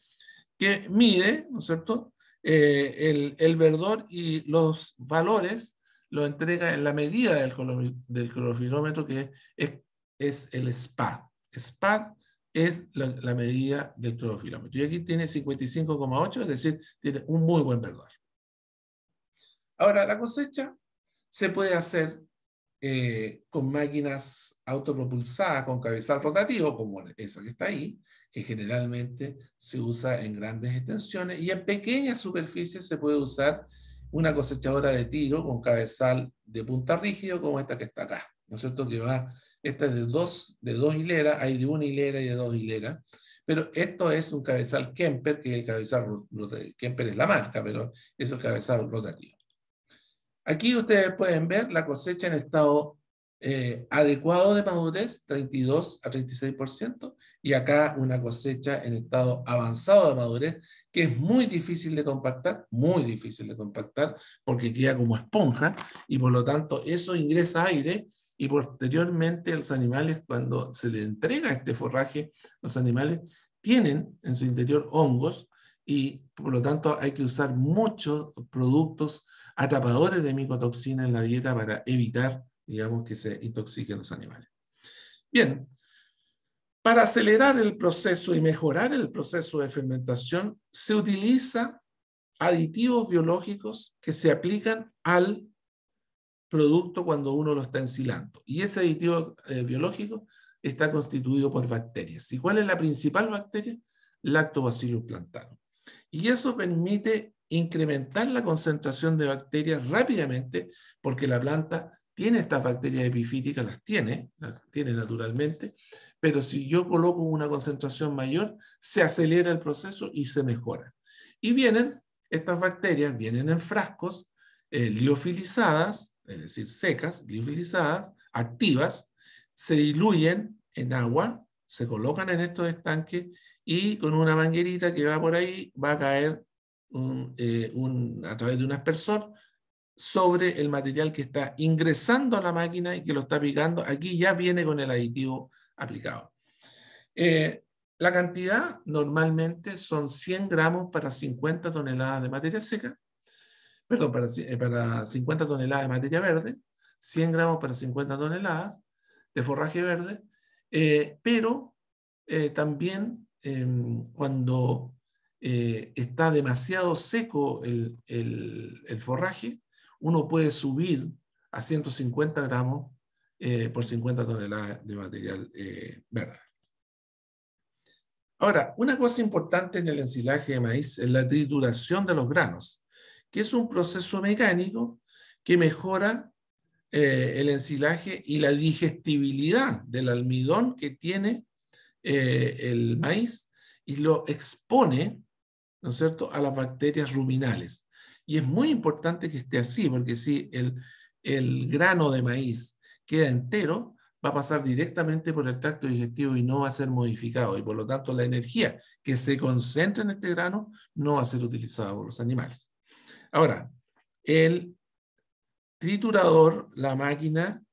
que mide, ¿no es cierto?, eh, el verdor y los valores lo entrega en la medida del, del clorofilómetro que es, el SPAD. SPAD es la, medida del clorofilómetro. Y aquí tiene 55,8, es decir, tiene un muy buen verdor. Ahora, la cosecha se puede hacer eh, con máquinas autopropulsadas con cabezal rotativo, como esa que está ahí, que generalmente se usa en grandes extensiones, y en pequeñas superficies se puede usar una cosechadora de tiro con cabezal de punta rígido como esta que está acá, ¿no es cierto? Que va, esta es de dos, de dos hileras, hay de una hilera y de dos hileras, pero esto es un cabezal Kemper, que el cabezal Kemper es la marca, pero es el cabezal rotativo. Aquí ustedes pueden ver la cosecha en estado eh, adecuado de madurez, 32 a 36%, y acá una cosecha en estado avanzado de madurez que es muy difícil de compactar, muy difícil de compactar porque queda como esponja y por lo tanto eso ingresa aire y posteriormente los animales cuando se le entrega este forraje, los animales tienen en su interior hongos y por lo tanto hay que usar muchos productos atrapadores de micotoxina en la dieta para evitar, digamos, que se intoxiquen los animales. Bien, para acelerar el proceso y mejorar el proceso de fermentación, se utiliza aditivos biológicos que se aplican al producto cuando uno lo está ensilando. Y ese aditivo eh, biológico está constituido por bacterias. ¿Y cuál es la principal bacteria? Lactobacillus plantarum. Y eso permite incrementar la concentración de bacterias rápidamente porque la planta tiene estas bacterias epifíticas, las tiene, las tiene naturalmente, pero si yo coloco una concentración mayor, se acelera el proceso y se mejora. Y vienen, estas bacterias vienen en frascos eh, liofilizadas, es decir, secas, liofilizadas, activas, se diluyen en agua, se colocan en estos estanques y con una manguerita que va por ahí va a caer eh, a través de un aspersor, sobre el material que está ingresando a la máquina y que lo está picando. Aquí ya viene con el aditivo aplicado. Eh, la cantidad normalmente son 100 gramos para 50 toneladas de materia seca, perdón, para, 50 eh, toneladas de materia verde, 100 gramos para 50 toneladas de forraje verde, eh, pero también em, cuando está demasiado seco el forraje, uno puede subir a 150 gramos eh, por 50 toneladas de material eh, verde. Ahora, una cosa importante en el ensilaje de maíz es la trituración de los granos, que es un proceso mecánico que mejora eh, el ensilaje y la digestibilidad del almidón que tiene el maíz y lo expone, ¿no cierto?, a las bacterias ruminales. Y es muy importante que esté así, porque si el, grano de maíz queda entero, va a pasar directamente por el tracto digestivo y no va a ser modificado. Y por lo tanto, la energía que se concentra en este grano no va a ser utilizada por los animales. Ahora, el triturador, la máquina,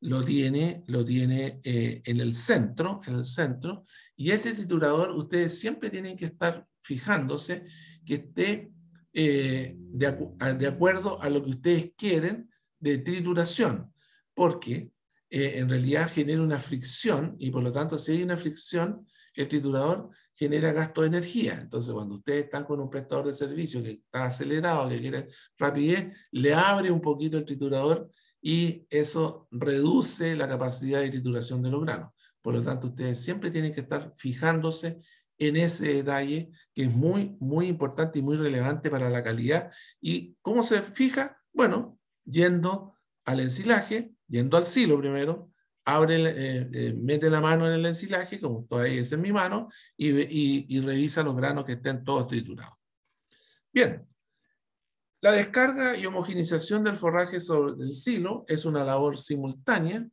lo tiene, lo tiene eh, en el centro, en el centro, y ese triturador ustedes siempre tienen que estar fijándose que esté eh, de, acuerdo a lo que ustedes quieren de trituración, porque eh, en realidad genera una fricción y por lo tanto si hay una fricción, el triturador genera gasto de energía. Entonces, cuando ustedes están con un prestador de servicio que está acelerado, que quiere rapidez, le abre un poquito el triturador y eso reduce la capacidad de trituración de los granos. Por lo tanto, ustedes siempre tienen que estar fijándose en ese detalle que es muy, muy importante y muy relevante para la calidad. ¿Y cómo se fija? Bueno, yendo al ensilaje, yendo al silo primero, abre, eh, eh, mete la mano en el ensilaje, como todavía es en mi mano, y, y revisa los granos que estén todos triturados. Bien, la descarga y homogenización del forraje sobre el silo es una labor simultánea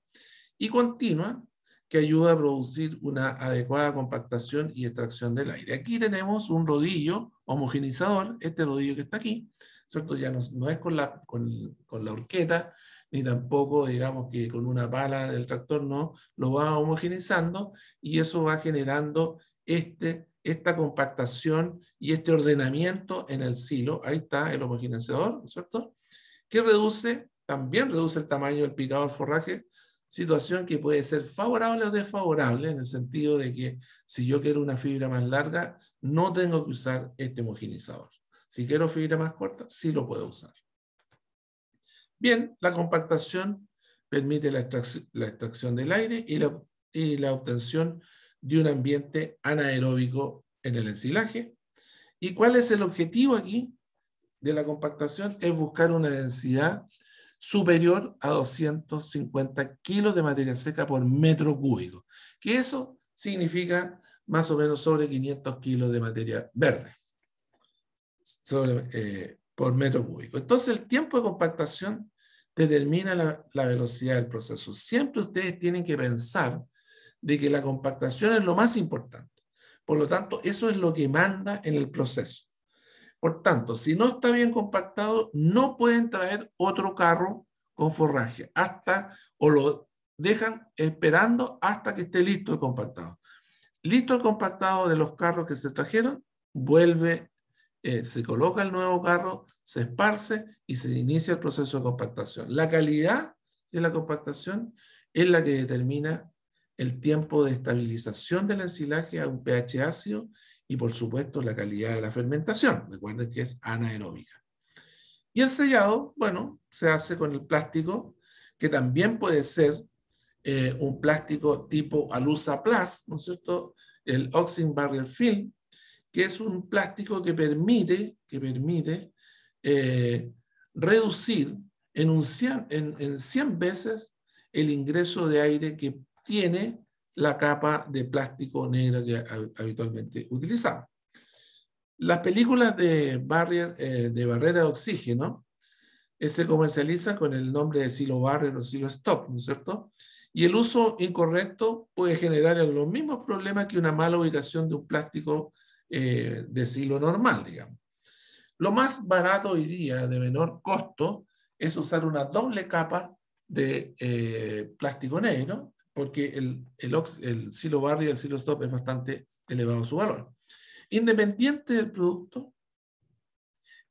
y continua que ayuda a producir una adecuada compactación y extracción del aire. Aquí tenemos un rodillo homogenizador, este rodillo que está aquí, ¿cierto? Ya no, es con la, horqueta, ni tampoco, digamos, que con una pala del tractor, no, lo va homogenizando y eso va generando este, esta compactación y este ordenamiento en el silo. Ahí está el homogenizador, ¿cierto? Que reduce, también reduce el tamaño del picado del forraje, situación que puede ser favorable o desfavorable, en el sentido de que si yo quiero una fibra más larga, no tengo que usar este homogenizador. Si quiero fibra más corta, sí lo puedo usar. Bien, la compactación permite la extracción, del aire y la, y la obtención de un ambiente anaeróbico en el ensilaje. ¿Y cuál es el objetivo aquí de la compactación? Es buscar una densidad superior a 250 kilos de materia seca por metro cúbico, que eso significa más o menos sobre 500 kilos de materia verde eh, por metro cúbico. Entonces el tiempo de compactación determina la, la velocidad del proceso. Siempre ustedes tienen que pensar de que la compactación es lo más importante. Por lo tanto, eso es lo que manda en el proceso. Por tanto, si no está bien compactado, no pueden traer otro carro con forraje hasta o lo dejan esperando hasta que esté listo el compactado. Listo el compactado de los carros que se trajeron, vuelve, eh, se coloca el nuevo carro, se esparce y se inicia el proceso de compactación. La calidad de la compactación es la que determina el tiempo de estabilización del ensilaje a un pH ácido y por supuesto la calidad de la fermentación. Recuerden que es anaeróbica. Y el sellado, bueno, se hace con el plástico, que también puede ser eh, un plástico tipo Alusa Plus, ¿no es cierto? El Oxygen Barrier Film, que es un plástico que permite, que permite eh, reducir en, en, en 100 veces el ingreso de aire que tiene la capa de plástico negro que habitualmente utilizamos. Las películas de, eh, de barrera de oxígeno eh, se comercializan con el nombre de silo barrier o silo stop, ¿no es cierto? Y el uso incorrecto puede generar los mismos problemas que una mala ubicación de un plástico eh, de silo normal, digamos. Lo más barato hoy día, de menor costo, es usar una doble capa de plástico negro porque el, el, silo barrio y el silo stop es bastante elevado su valor. Independiente del producto,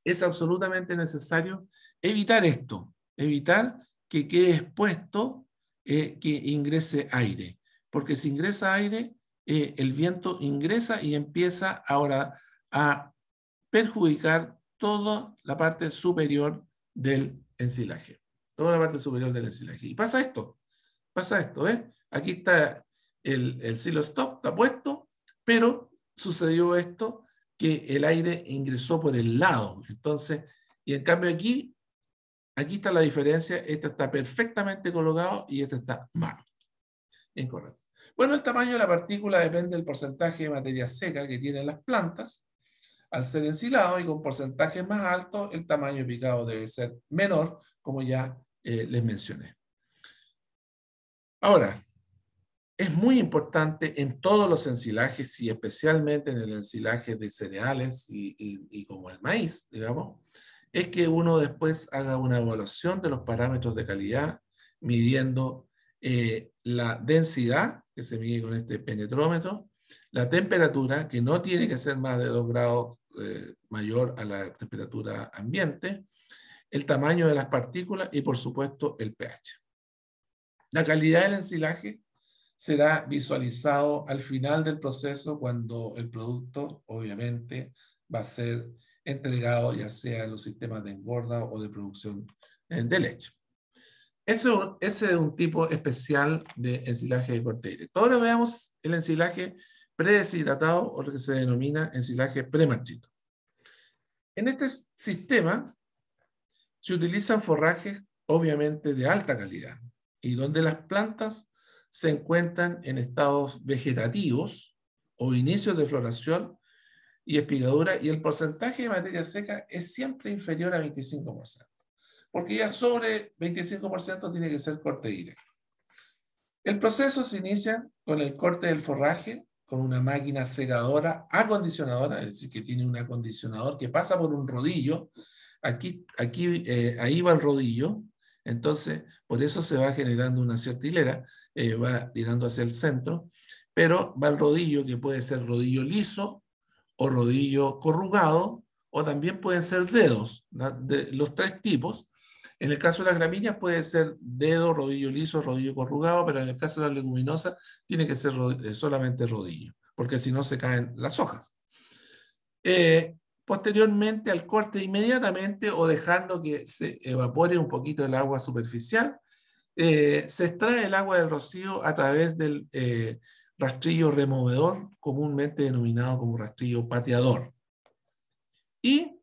es absolutamente necesario evitar esto, evitar que quede expuesto eh, que ingrese aire, porque si ingresa aire, eh, el viento ingresa y empieza ahora a perjudicar toda la parte superior del ensilaje, toda la parte superior del ensilaje. Y pasa esto, pasa esto, ¿ves? Aquí está el, silo stop, está puesto, pero sucedió esto que el aire ingresó por el lado. Entonces, y en cambio aquí, aquí está la diferencia, este está perfectamente colocado y este está mal. Incorrecto. Bueno, el tamaño de la partícula depende del porcentaje de materia seca que tienen las plantas. Al ser ensilado y con porcentajes más altos, el tamaño picado debe ser menor, como ya eh, les mencioné. Ahora, es muy importante en todos los ensilajes y especialmente en el ensilaje de cereales y, como el maíz, digamos, es que uno después haga una evaluación de los parámetros de calidad midiendo eh, la densidad, que se mide con este penetrómetro, la temperatura, que no tiene que ser más de 2 grados eh, mayor a la temperatura ambiente, el tamaño de las partículas y por supuesto el pH. La calidad del ensilaje será visualizado al final del proceso cuando el producto obviamente va a ser entregado ya sea en los sistemas de engorda o de producción eh, de leche. Ese, es un tipo especial de ensilaje de corteire. Ahora veamos el ensilaje predeshidratado o lo que se denomina ensilaje premachito. En este sistema se utilizan forrajes obviamente de alta calidad, y donde las plantas se encuentran en estados vegetativos o inicios de floración y espigadura y el porcentaje de materia seca es siempre inferior a 25%, porque ya sobre 25% tiene que ser corte directo. El proceso se inicia con el corte del forraje con una máquina segadora acondicionadora, es decir, que tiene un acondicionador que pasa por un rodillo. Aquí, aquí eh, ahí va el rodillo entonces, por eso se va generando una cierta hilera, eh, va tirando hacia el centro, pero va el rodillo, que puede ser rodillo liso o rodillo corrugado, o también pueden ser dedos, de los tres tipos. En el caso de las gramíneas puede ser dedo, rodillo liso, rodillo corrugado, pero en el caso de las leguminosas tiene que ser eh, solamente rodillo, porque si no se caen las hojas. Eh, posteriormente al corte inmediatamente o dejando que se evapore un poquito el agua superficial, eh, se extrae el agua del rocío a través del eh, rastrillo removedor, comúnmente denominado como rastrillo pateador. Y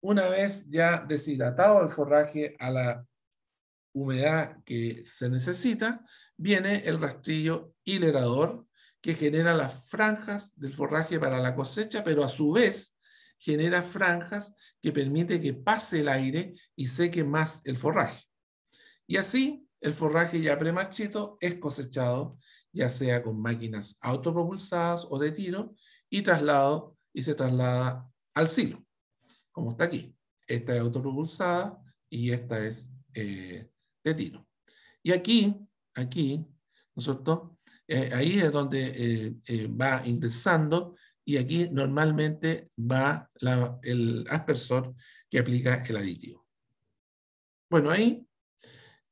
una vez ya deshidratado el forraje a la humedad que se necesita, viene el rastrillo hilerador que genera las franjas del forraje para la cosecha, pero a su vez genera franjas que permite que pase el aire y seque más el forraje. Y así el forraje ya premarchito es cosechado, ya sea con máquinas autopropulsadas o de tiro, y traslado y se traslada al silo, como está aquí. Esta es autopropulsada y esta es eh, de tiro. Y aquí, aquí, ¿no es cierto? Eh, ahí es donde eh, va ingresando y aquí normalmente va el aspersor que aplica el aditivo. Bueno, ahí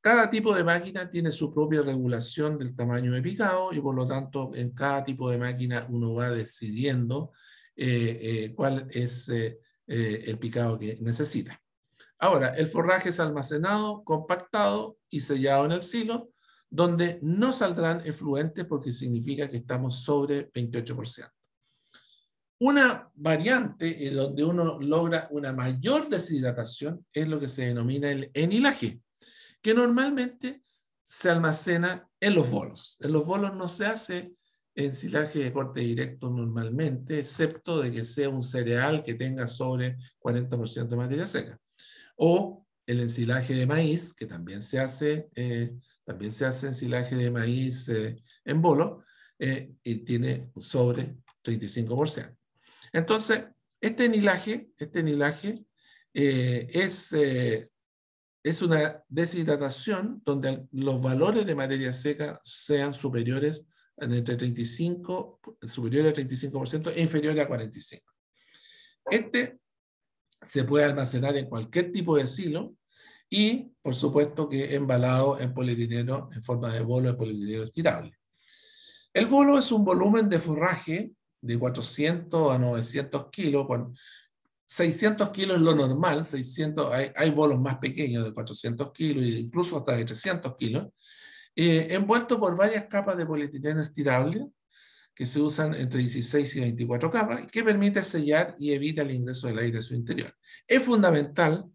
cada tipo de máquina tiene su propia regulación del tamaño de picado y por lo tanto en cada tipo de máquina uno va decidiendo eh, eh, cuál es eh, el picado que necesita. Ahora, el forraje es almacenado, compactado y sellado en el silo, donde no saldrán efluentes porque significa que estamos sobre 28%. Una variante en eh, donde uno logra una mayor deshidratación es lo que se denomina el enilaje, que normalmente se almacena en los bolos. En los bolos no se hace ensilaje de corte directo normalmente, excepto de que sea un cereal que tenga sobre 40% de materia seca. O el ensilaje de maíz, que también se hace, eh, también se hace ensilaje de maíz eh, en bolo, y tiene sobre 35%. Entonces, este nilaje, este eh, es, eh, es una deshidratación donde los valores de materia seca sean superiores entre 35, superior a 35% e inferior a 45%. Este se puede almacenar en cualquier tipo de silo y, por supuesto, que embalado en polietileno en forma de bolo de polietileno estirable. El bolo es un volumen de forraje de 400 a 900 kilos, 600 kilos es lo normal, 600, hay, hay bolos más pequeños de 400 kilos e incluso hasta de 300 kilos, eh, envuelto por varias capas de polietileno estirable que se usan entre 16 y 24 capas, que permite sellar y evita el ingreso del aire a su interior. Es fundamental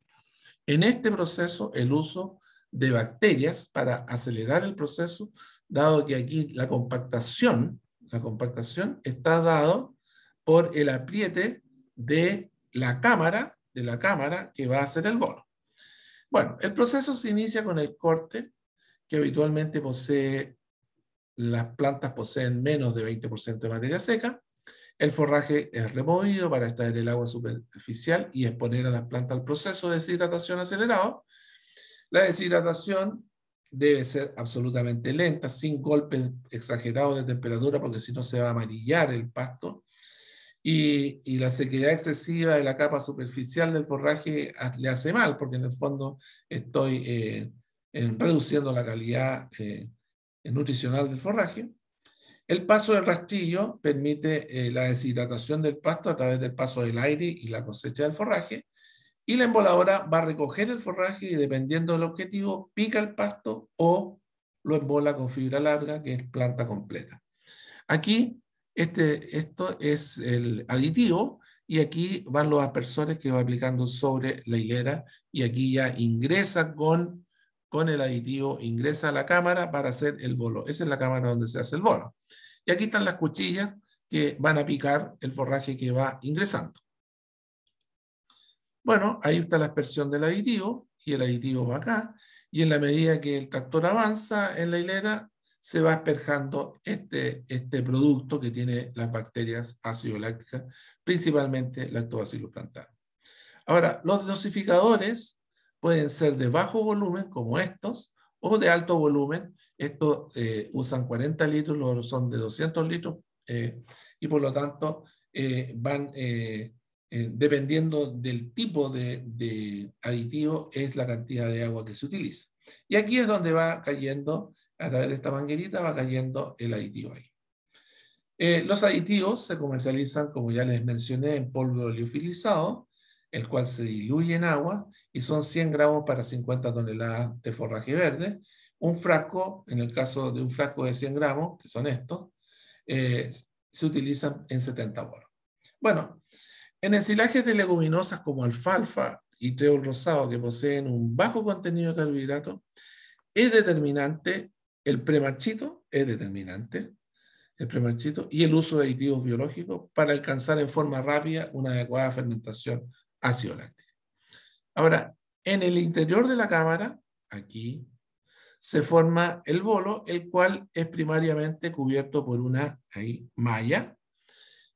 en este proceso el uso de bacterias para acelerar el proceso, dado que aquí la compactación la compactación está dado por el apriete de la cámara, de la cámara que va a hacer el bolo. Bueno, el proceso se inicia con el corte, que habitualmente posee, las plantas poseen menos de 20% de materia seca. El forraje es removido para extraer el agua superficial y exponer a las plantas al proceso de deshidratación acelerado. La deshidratación debe ser absolutamente lenta, sin golpes exagerados de temperatura, porque si no se va a amarillar el pasto. Y, la sequedad excesiva de la capa superficial del forraje le hace mal, porque en el fondo estoy eh, reduciendo la calidad eh, nutricional del forraje. El paso del rastrillo permite eh, la deshidratación del pasto a través del paso del aire y la cosecha del forraje. Y la emboladora va a recoger el forraje y dependiendo del objetivo, pica el pasto o lo embola con fibra larga, que es planta completa. Aquí, este, esto es el aditivo y aquí van los aspersores que va aplicando sobre la hilera y aquí ya ingresa con, con el aditivo, ingresa a la cámara para hacer el bolo. Esa es la cámara donde se hace el bolo. Y aquí están las cuchillas que van a picar el forraje que va ingresando. Bueno, ahí está la expresión del aditivo y el aditivo va acá. Y en la medida que el tractor avanza en la hilera, se va esperjando este, este producto que tiene las bacterias ácido lácticas, principalmente lactobacillus plantar. Ahora, los dosificadores pueden ser de bajo volumen, como estos, o de alto volumen. Estos eh, usan 40 litros, los son de 200 litros, eh, y por lo tanto eh, van eh, dependiendo del tipo de, aditivo, es la cantidad de agua que se utiliza. Y aquí es donde va cayendo, a través de esta manguerita, va cayendo el aditivo ahí. Eh, los aditivos se comercializan, como ya les mencioné, en polvo oleofilizado, el cual se diluye en agua y son 100 gramos para 50 toneladas de forraje verde. Un frasco, en el caso de un frasco de 100 gramos, que son estos, eh, se utilizan en 70 bolos. Bueno, en ensilajes de leguminosas como alfalfa y trébol rosado que poseen un bajo contenido de carbohidratos, es determinante el premarchito, es determinante el premarchito y el uso de aditivos biológicos para alcanzar en forma rápida una adecuada fermentación ácido Ahora, en el interior de la cámara, aquí, se forma el bolo, el cual es primariamente cubierto por una malla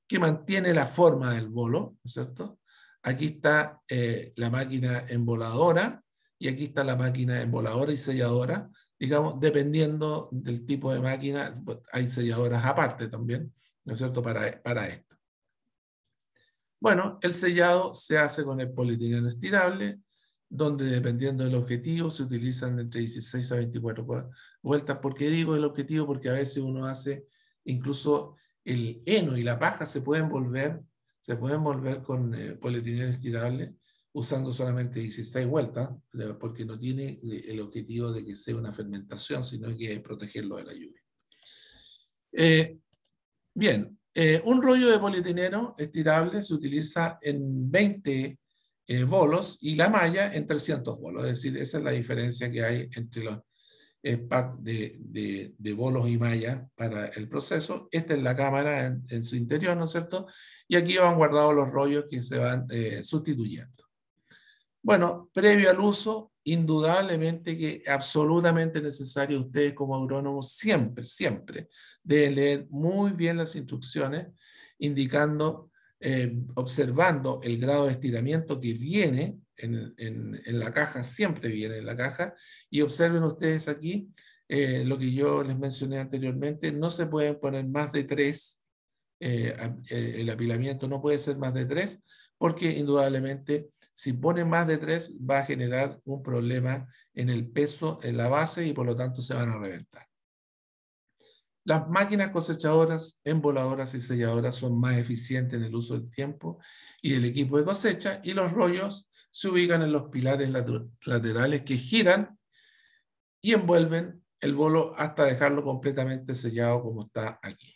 que mantiene la forma del bolo, ¿no es cierto? Aquí está eh, la máquina envoladora, y aquí está la máquina emboladora y selladora, digamos, dependiendo del tipo de máquina, pues, hay selladoras aparte también, ¿no es cierto?, para, para esto. Bueno, el sellado se hace con el polietileno estirable, donde dependiendo del objetivo se utilizan entre 16 a 24 vueltas. ¿Por qué digo el objetivo? Porque a veces uno hace incluso el heno y la paja se pueden volver, se pueden volver con eh, polietileno estirable usando solamente 16 vueltas, porque no tiene eh, el objetivo de que sea una fermentación, sino que es protegerlo de la lluvia. Eh, bien, un rollo de polietileno estirable se utiliza en 20 bolos y la malla en 300 bolos, es decir, esa es la diferencia que hay entre los pack de, bolos y mallas para el proceso. Esta es la cámara en, su interior, ¿no es cierto? Y aquí van guardados los rollos que se van eh, sustituyendo. Bueno, previo al uso, indudablemente que absolutamente necesario ustedes como agrónomos siempre, siempre de leer muy bien las instrucciones indicando, eh, observando el grado de estiramiento que viene en, la caja, siempre viene en la caja. Y observen ustedes aquí eh, lo que yo les mencioné anteriormente, no se pueden poner más de tres, eh, eh, el apilamiento no puede ser más de tres, porque indudablemente si pone más de tres va a generar un problema en el peso, en la base y por lo tanto se van a reventar. Las máquinas cosechadoras, emboladoras y selladoras son más eficientes en el uso del tiempo y del equipo de cosecha y los rollos se ubican en los pilares laterales que giran y envuelven el bolo hasta dejarlo completamente sellado como está aquí.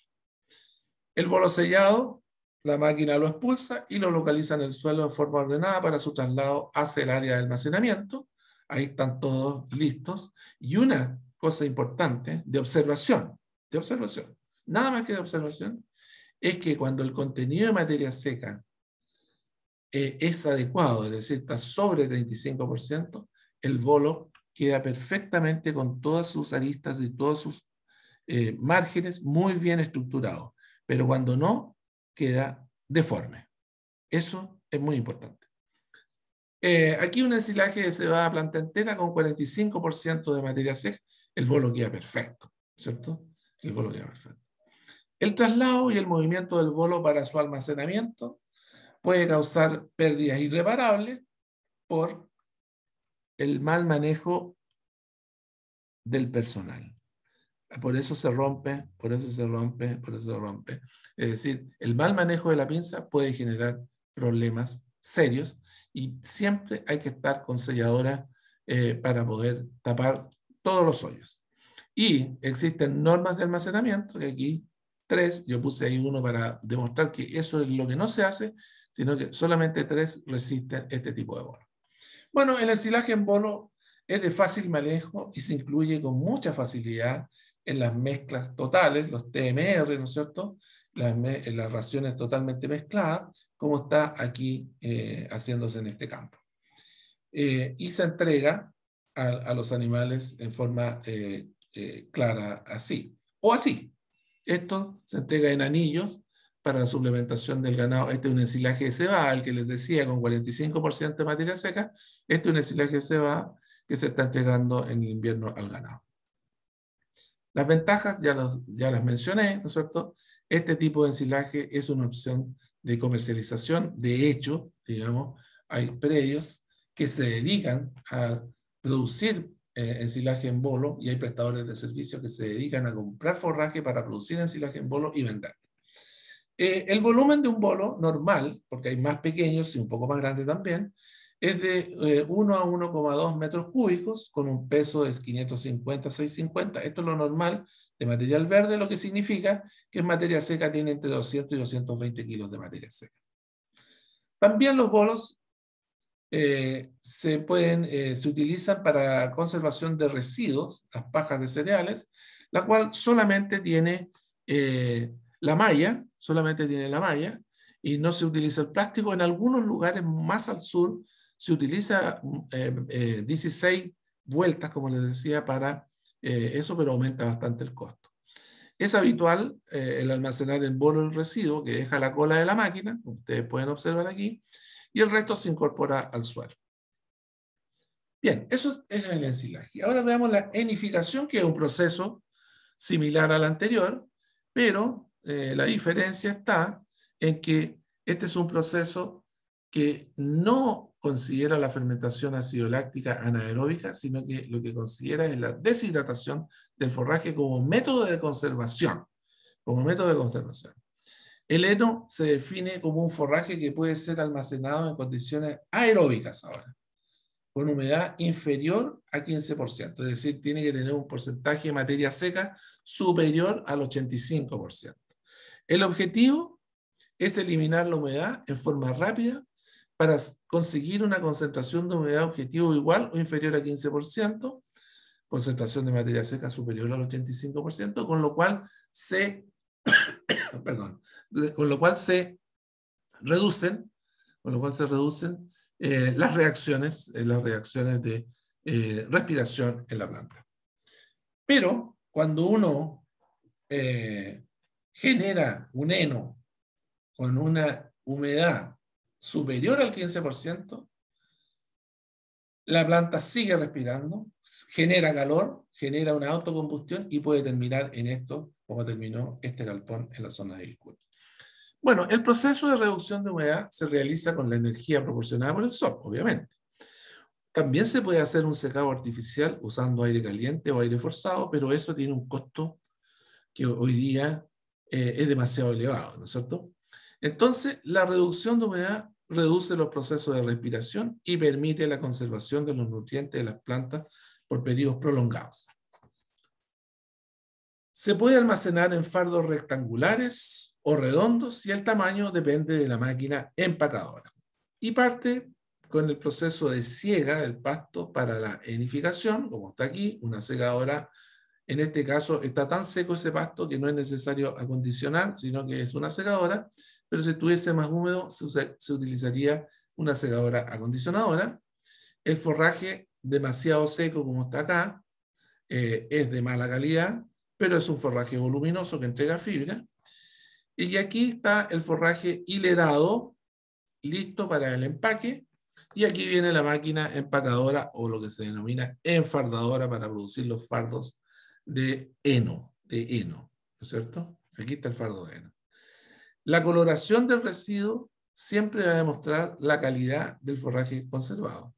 El bolo sellado, la máquina lo expulsa y lo localiza en el suelo de forma ordenada para su traslado hacia el área de almacenamiento. Ahí están todos listos. Y una cosa importante de observación, de observación, nada más que de observación, es que cuando el contenido de materia seca eh, es adecuado, es decir, está sobre el 35%, el bolo queda perfectamente con todas sus aristas y todos sus eh, márgenes muy bien estructurado pero cuando no, queda deforme. Eso es muy importante. Eh, aquí un ensilaje de cebada planta entera con 45% de materia seca, el bolo queda perfecto, ¿cierto? El bolo queda perfecto. El traslado y el movimiento del bolo para su almacenamiento puede causar pérdidas irreparables por el mal manejo del personal. Por eso se rompe, por eso se rompe, por eso se rompe. Es decir, el mal manejo de la pinza puede generar problemas serios y siempre hay que estar con selladora eh, para poder tapar todos los hoyos. Y existen normas de almacenamiento, que aquí tres, yo puse ahí uno para demostrar que eso es lo que no se hace, sino que solamente tres resisten este tipo de bolo. Bueno, el ensilaje en bolo es de fácil manejo y se incluye con mucha facilidad en las mezclas totales, los TMR, ¿no es cierto? Las, raciones totalmente mezcladas, como está aquí eh, haciéndose en este campo. Eh, y se entrega a, los animales en forma eh, clara así, o así. Esto se entrega en anillos para la suplementación del ganado. Este es un ensilaje de va el que les decía, con 45% de materia seca. Este es un ensilaje de va que se está entregando en el invierno al ganado. Las ventajas ya, las mencioné, ¿no es cierto? Este tipo de ensilaje es una opción de comercialización. De hecho, digamos, hay predios que se dedican a producir eh, ensilaje en bolo y hay prestadores de servicios que se dedican a comprar forraje para producir ensilaje en bolo y vender. Eh, el volumen de un bolo normal, porque hay más pequeños y un poco más grandes también, es de 1 eh, a 1,2 metros cúbicos con un peso de 550, 650. Esto es lo normal de material verde, lo que significa que en materia seca tiene entre 200 y 220 kilos de materia seca. También los bolos eh, se, pueden, se utilizan para conservación de residuos, las pajas de cereales, la cual solamente tiene la malla, solamente tiene la malla, y no se utiliza el plástico. En algunos lugares más al sur se utiliza 16 mm, eh, eh, vueltas, como les decía, para eh, eso, pero aumenta bastante el costo. Es habitual el almacenar en bolo el residuo que deja la cola de la máquina, como ustedes pueden observar aquí, y el resto se incorpora al suelo. Bien, eso es, es el ensilaje. Ahora veamos la enificación, que es un proceso similar al anterior, pero eh, la diferencia está en que este es un proceso que no considera la fermentación ácido láctica anaeróbica, sino que lo que considera es la deshidratación del forraje como método de conservación. Como método de conservación. El heno se define como un forraje que puede ser almacenado en condiciones aeróbicas ahora, con humedad inferior a 15%, es decir, tiene que tener un porcentaje de materia seca superior al 85%. El objetivo es eliminar la humedad en forma rápida para conseguir una concentración de humedad objetivo igual o inferior a 15%, concentración de materia seca superior al 85%, con lo cual se, perdón, con lo cual se reducen, con lo cual se reducen eh, las reacciones, eh, las reacciones de eh, respiración en la planta. Pero cuando uno genera un heno con una humedad superior al 15%, la planta sigue respirando, genera calor, genera una autocombustión y puede terminar en esto, como terminó este galpón en la zona del cuerpo Bueno, el proceso de reducción de humedad se realiza con la energía proporcionada por el sol, obviamente. También se puede hacer un secado artificial usando aire caliente o aire forzado, pero eso tiene un costo que hoy día eh, es demasiado elevado, ¿no es cierto? Entonces, la reducción de humedad reduce los procesos de respiración y permite la conservación de los nutrientes de las plantas por periodos prolongados. Se puede almacenar en fardos rectangulares o redondos y el tamaño depende de la máquina empacadora. Y parte con el proceso de siega del pasto para la enificación, como está aquí, una segadora en este caso está tan seco ese pasto que no es necesario acondicionar, sino que es una secadora, pero si estuviese más húmedo se, utilizaría una secadora acondicionadora. El forraje demasiado seco como está acá eh, es de mala calidad, pero es un forraje voluminoso que entrega fibra. Y aquí está el forraje hilerado, listo para el empaque. Y aquí viene la máquina empacadora o lo que se denomina enfardadora para producir los fardos de heno, de heno, ¿no es cierto? Aquí está el fardo de heno. La coloración del residuo siempre va a demostrar la calidad del forraje conservado.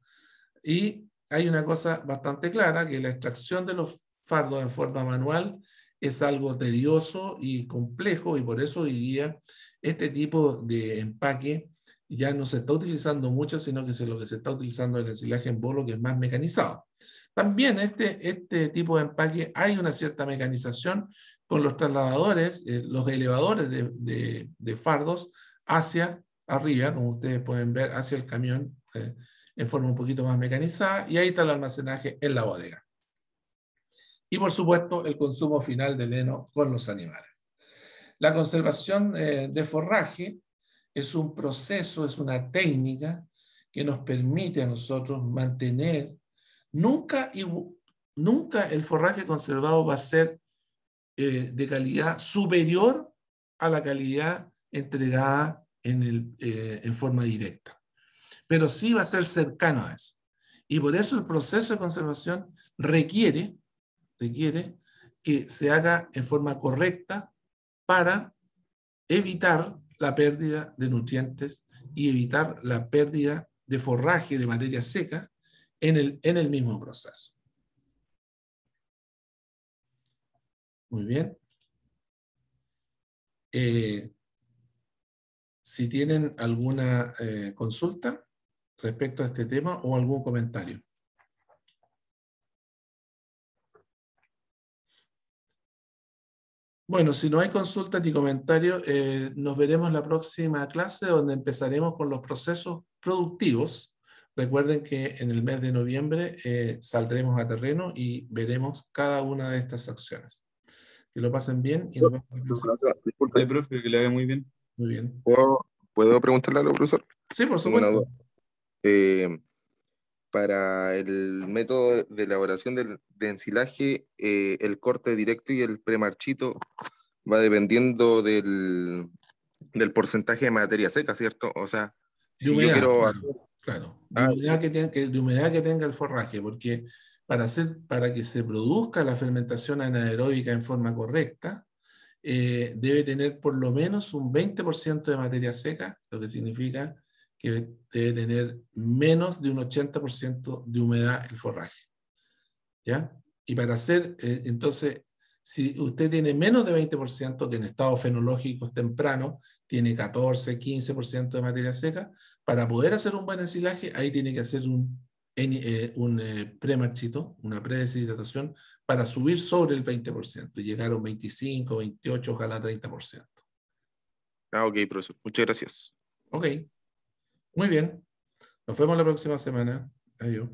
Y hay una cosa bastante clara, que la extracción de los fardos en forma manual es algo tedioso y complejo y por eso hoy día este tipo de empaque ya no se está utilizando mucho, sino que es lo que se está utilizando en el silaje en bolo, que es más mecanizado. También este, este tipo de empaque hay una cierta mecanización con los trasladadores, eh, los elevadores de, fardos hacia arriba, como ustedes pueden ver, hacia el camión eh, en forma un poquito más mecanizada, y ahí está el almacenaje en la bodega. Y por supuesto, el consumo final del heno con los animales. La conservación eh, de forraje es un proceso, es una técnica que nos permite a nosotros mantener Nunca, nunca el forraje conservado va a ser eh, de calidad superior a la calidad entregada eh, en, forma directa. Pero sí va a ser cercano a eso. Y por eso el proceso de conservación requiere, requiere que se haga en forma correcta para evitar la pérdida de nutrientes y evitar la pérdida de forraje de materia seca en el, mismo proceso. Muy bien. Eh, si tienen alguna eh, consulta respecto a este tema o algún comentario. Bueno, si no hay consultas ni comentarios, eh, nos veremos la próxima clase donde empezaremos con los procesos productivos Recuerden que en el mes de noviembre eh, saldremos a terreno y veremos cada una de estas acciones. Que lo pasen bien y nos vemos. Disculpe, profe, que le haga muy bien. Muy bien. ¿Puedo, preguntarle algo, profesor? Sí, por supuesto. Eh, para el método de elaboración del de ensilaje, eh, el corte directo y el premarchito va dependiendo del, porcentaje de materia seca, ¿cierto? O sea, yo, quiero Claro, la ah, que, de humedad que tenga el forraje, porque para, hacer, para que se produzca la fermentación anaeróbica en forma correcta, eh, debe tener por lo menos un 20% de materia seca, lo que significa que debe tener menos de un 80% de humedad el forraje. ¿Ya? Y para hacer, eh, entonces, si usted tiene menos de 20%, que en estado fenológico temprano tiene 14, 15% de materia seca, para poder hacer un buen ensilaje, ahí tiene que hacer un, eh, un eh, premarchito, una predeshidratación, para subir sobre el 20% y llegar a un 25, 28, ojalá 30%. Ah, ok, profesor. Muchas gracias. Ok. Muy bien. Nos vemos la próxima semana. Adiós.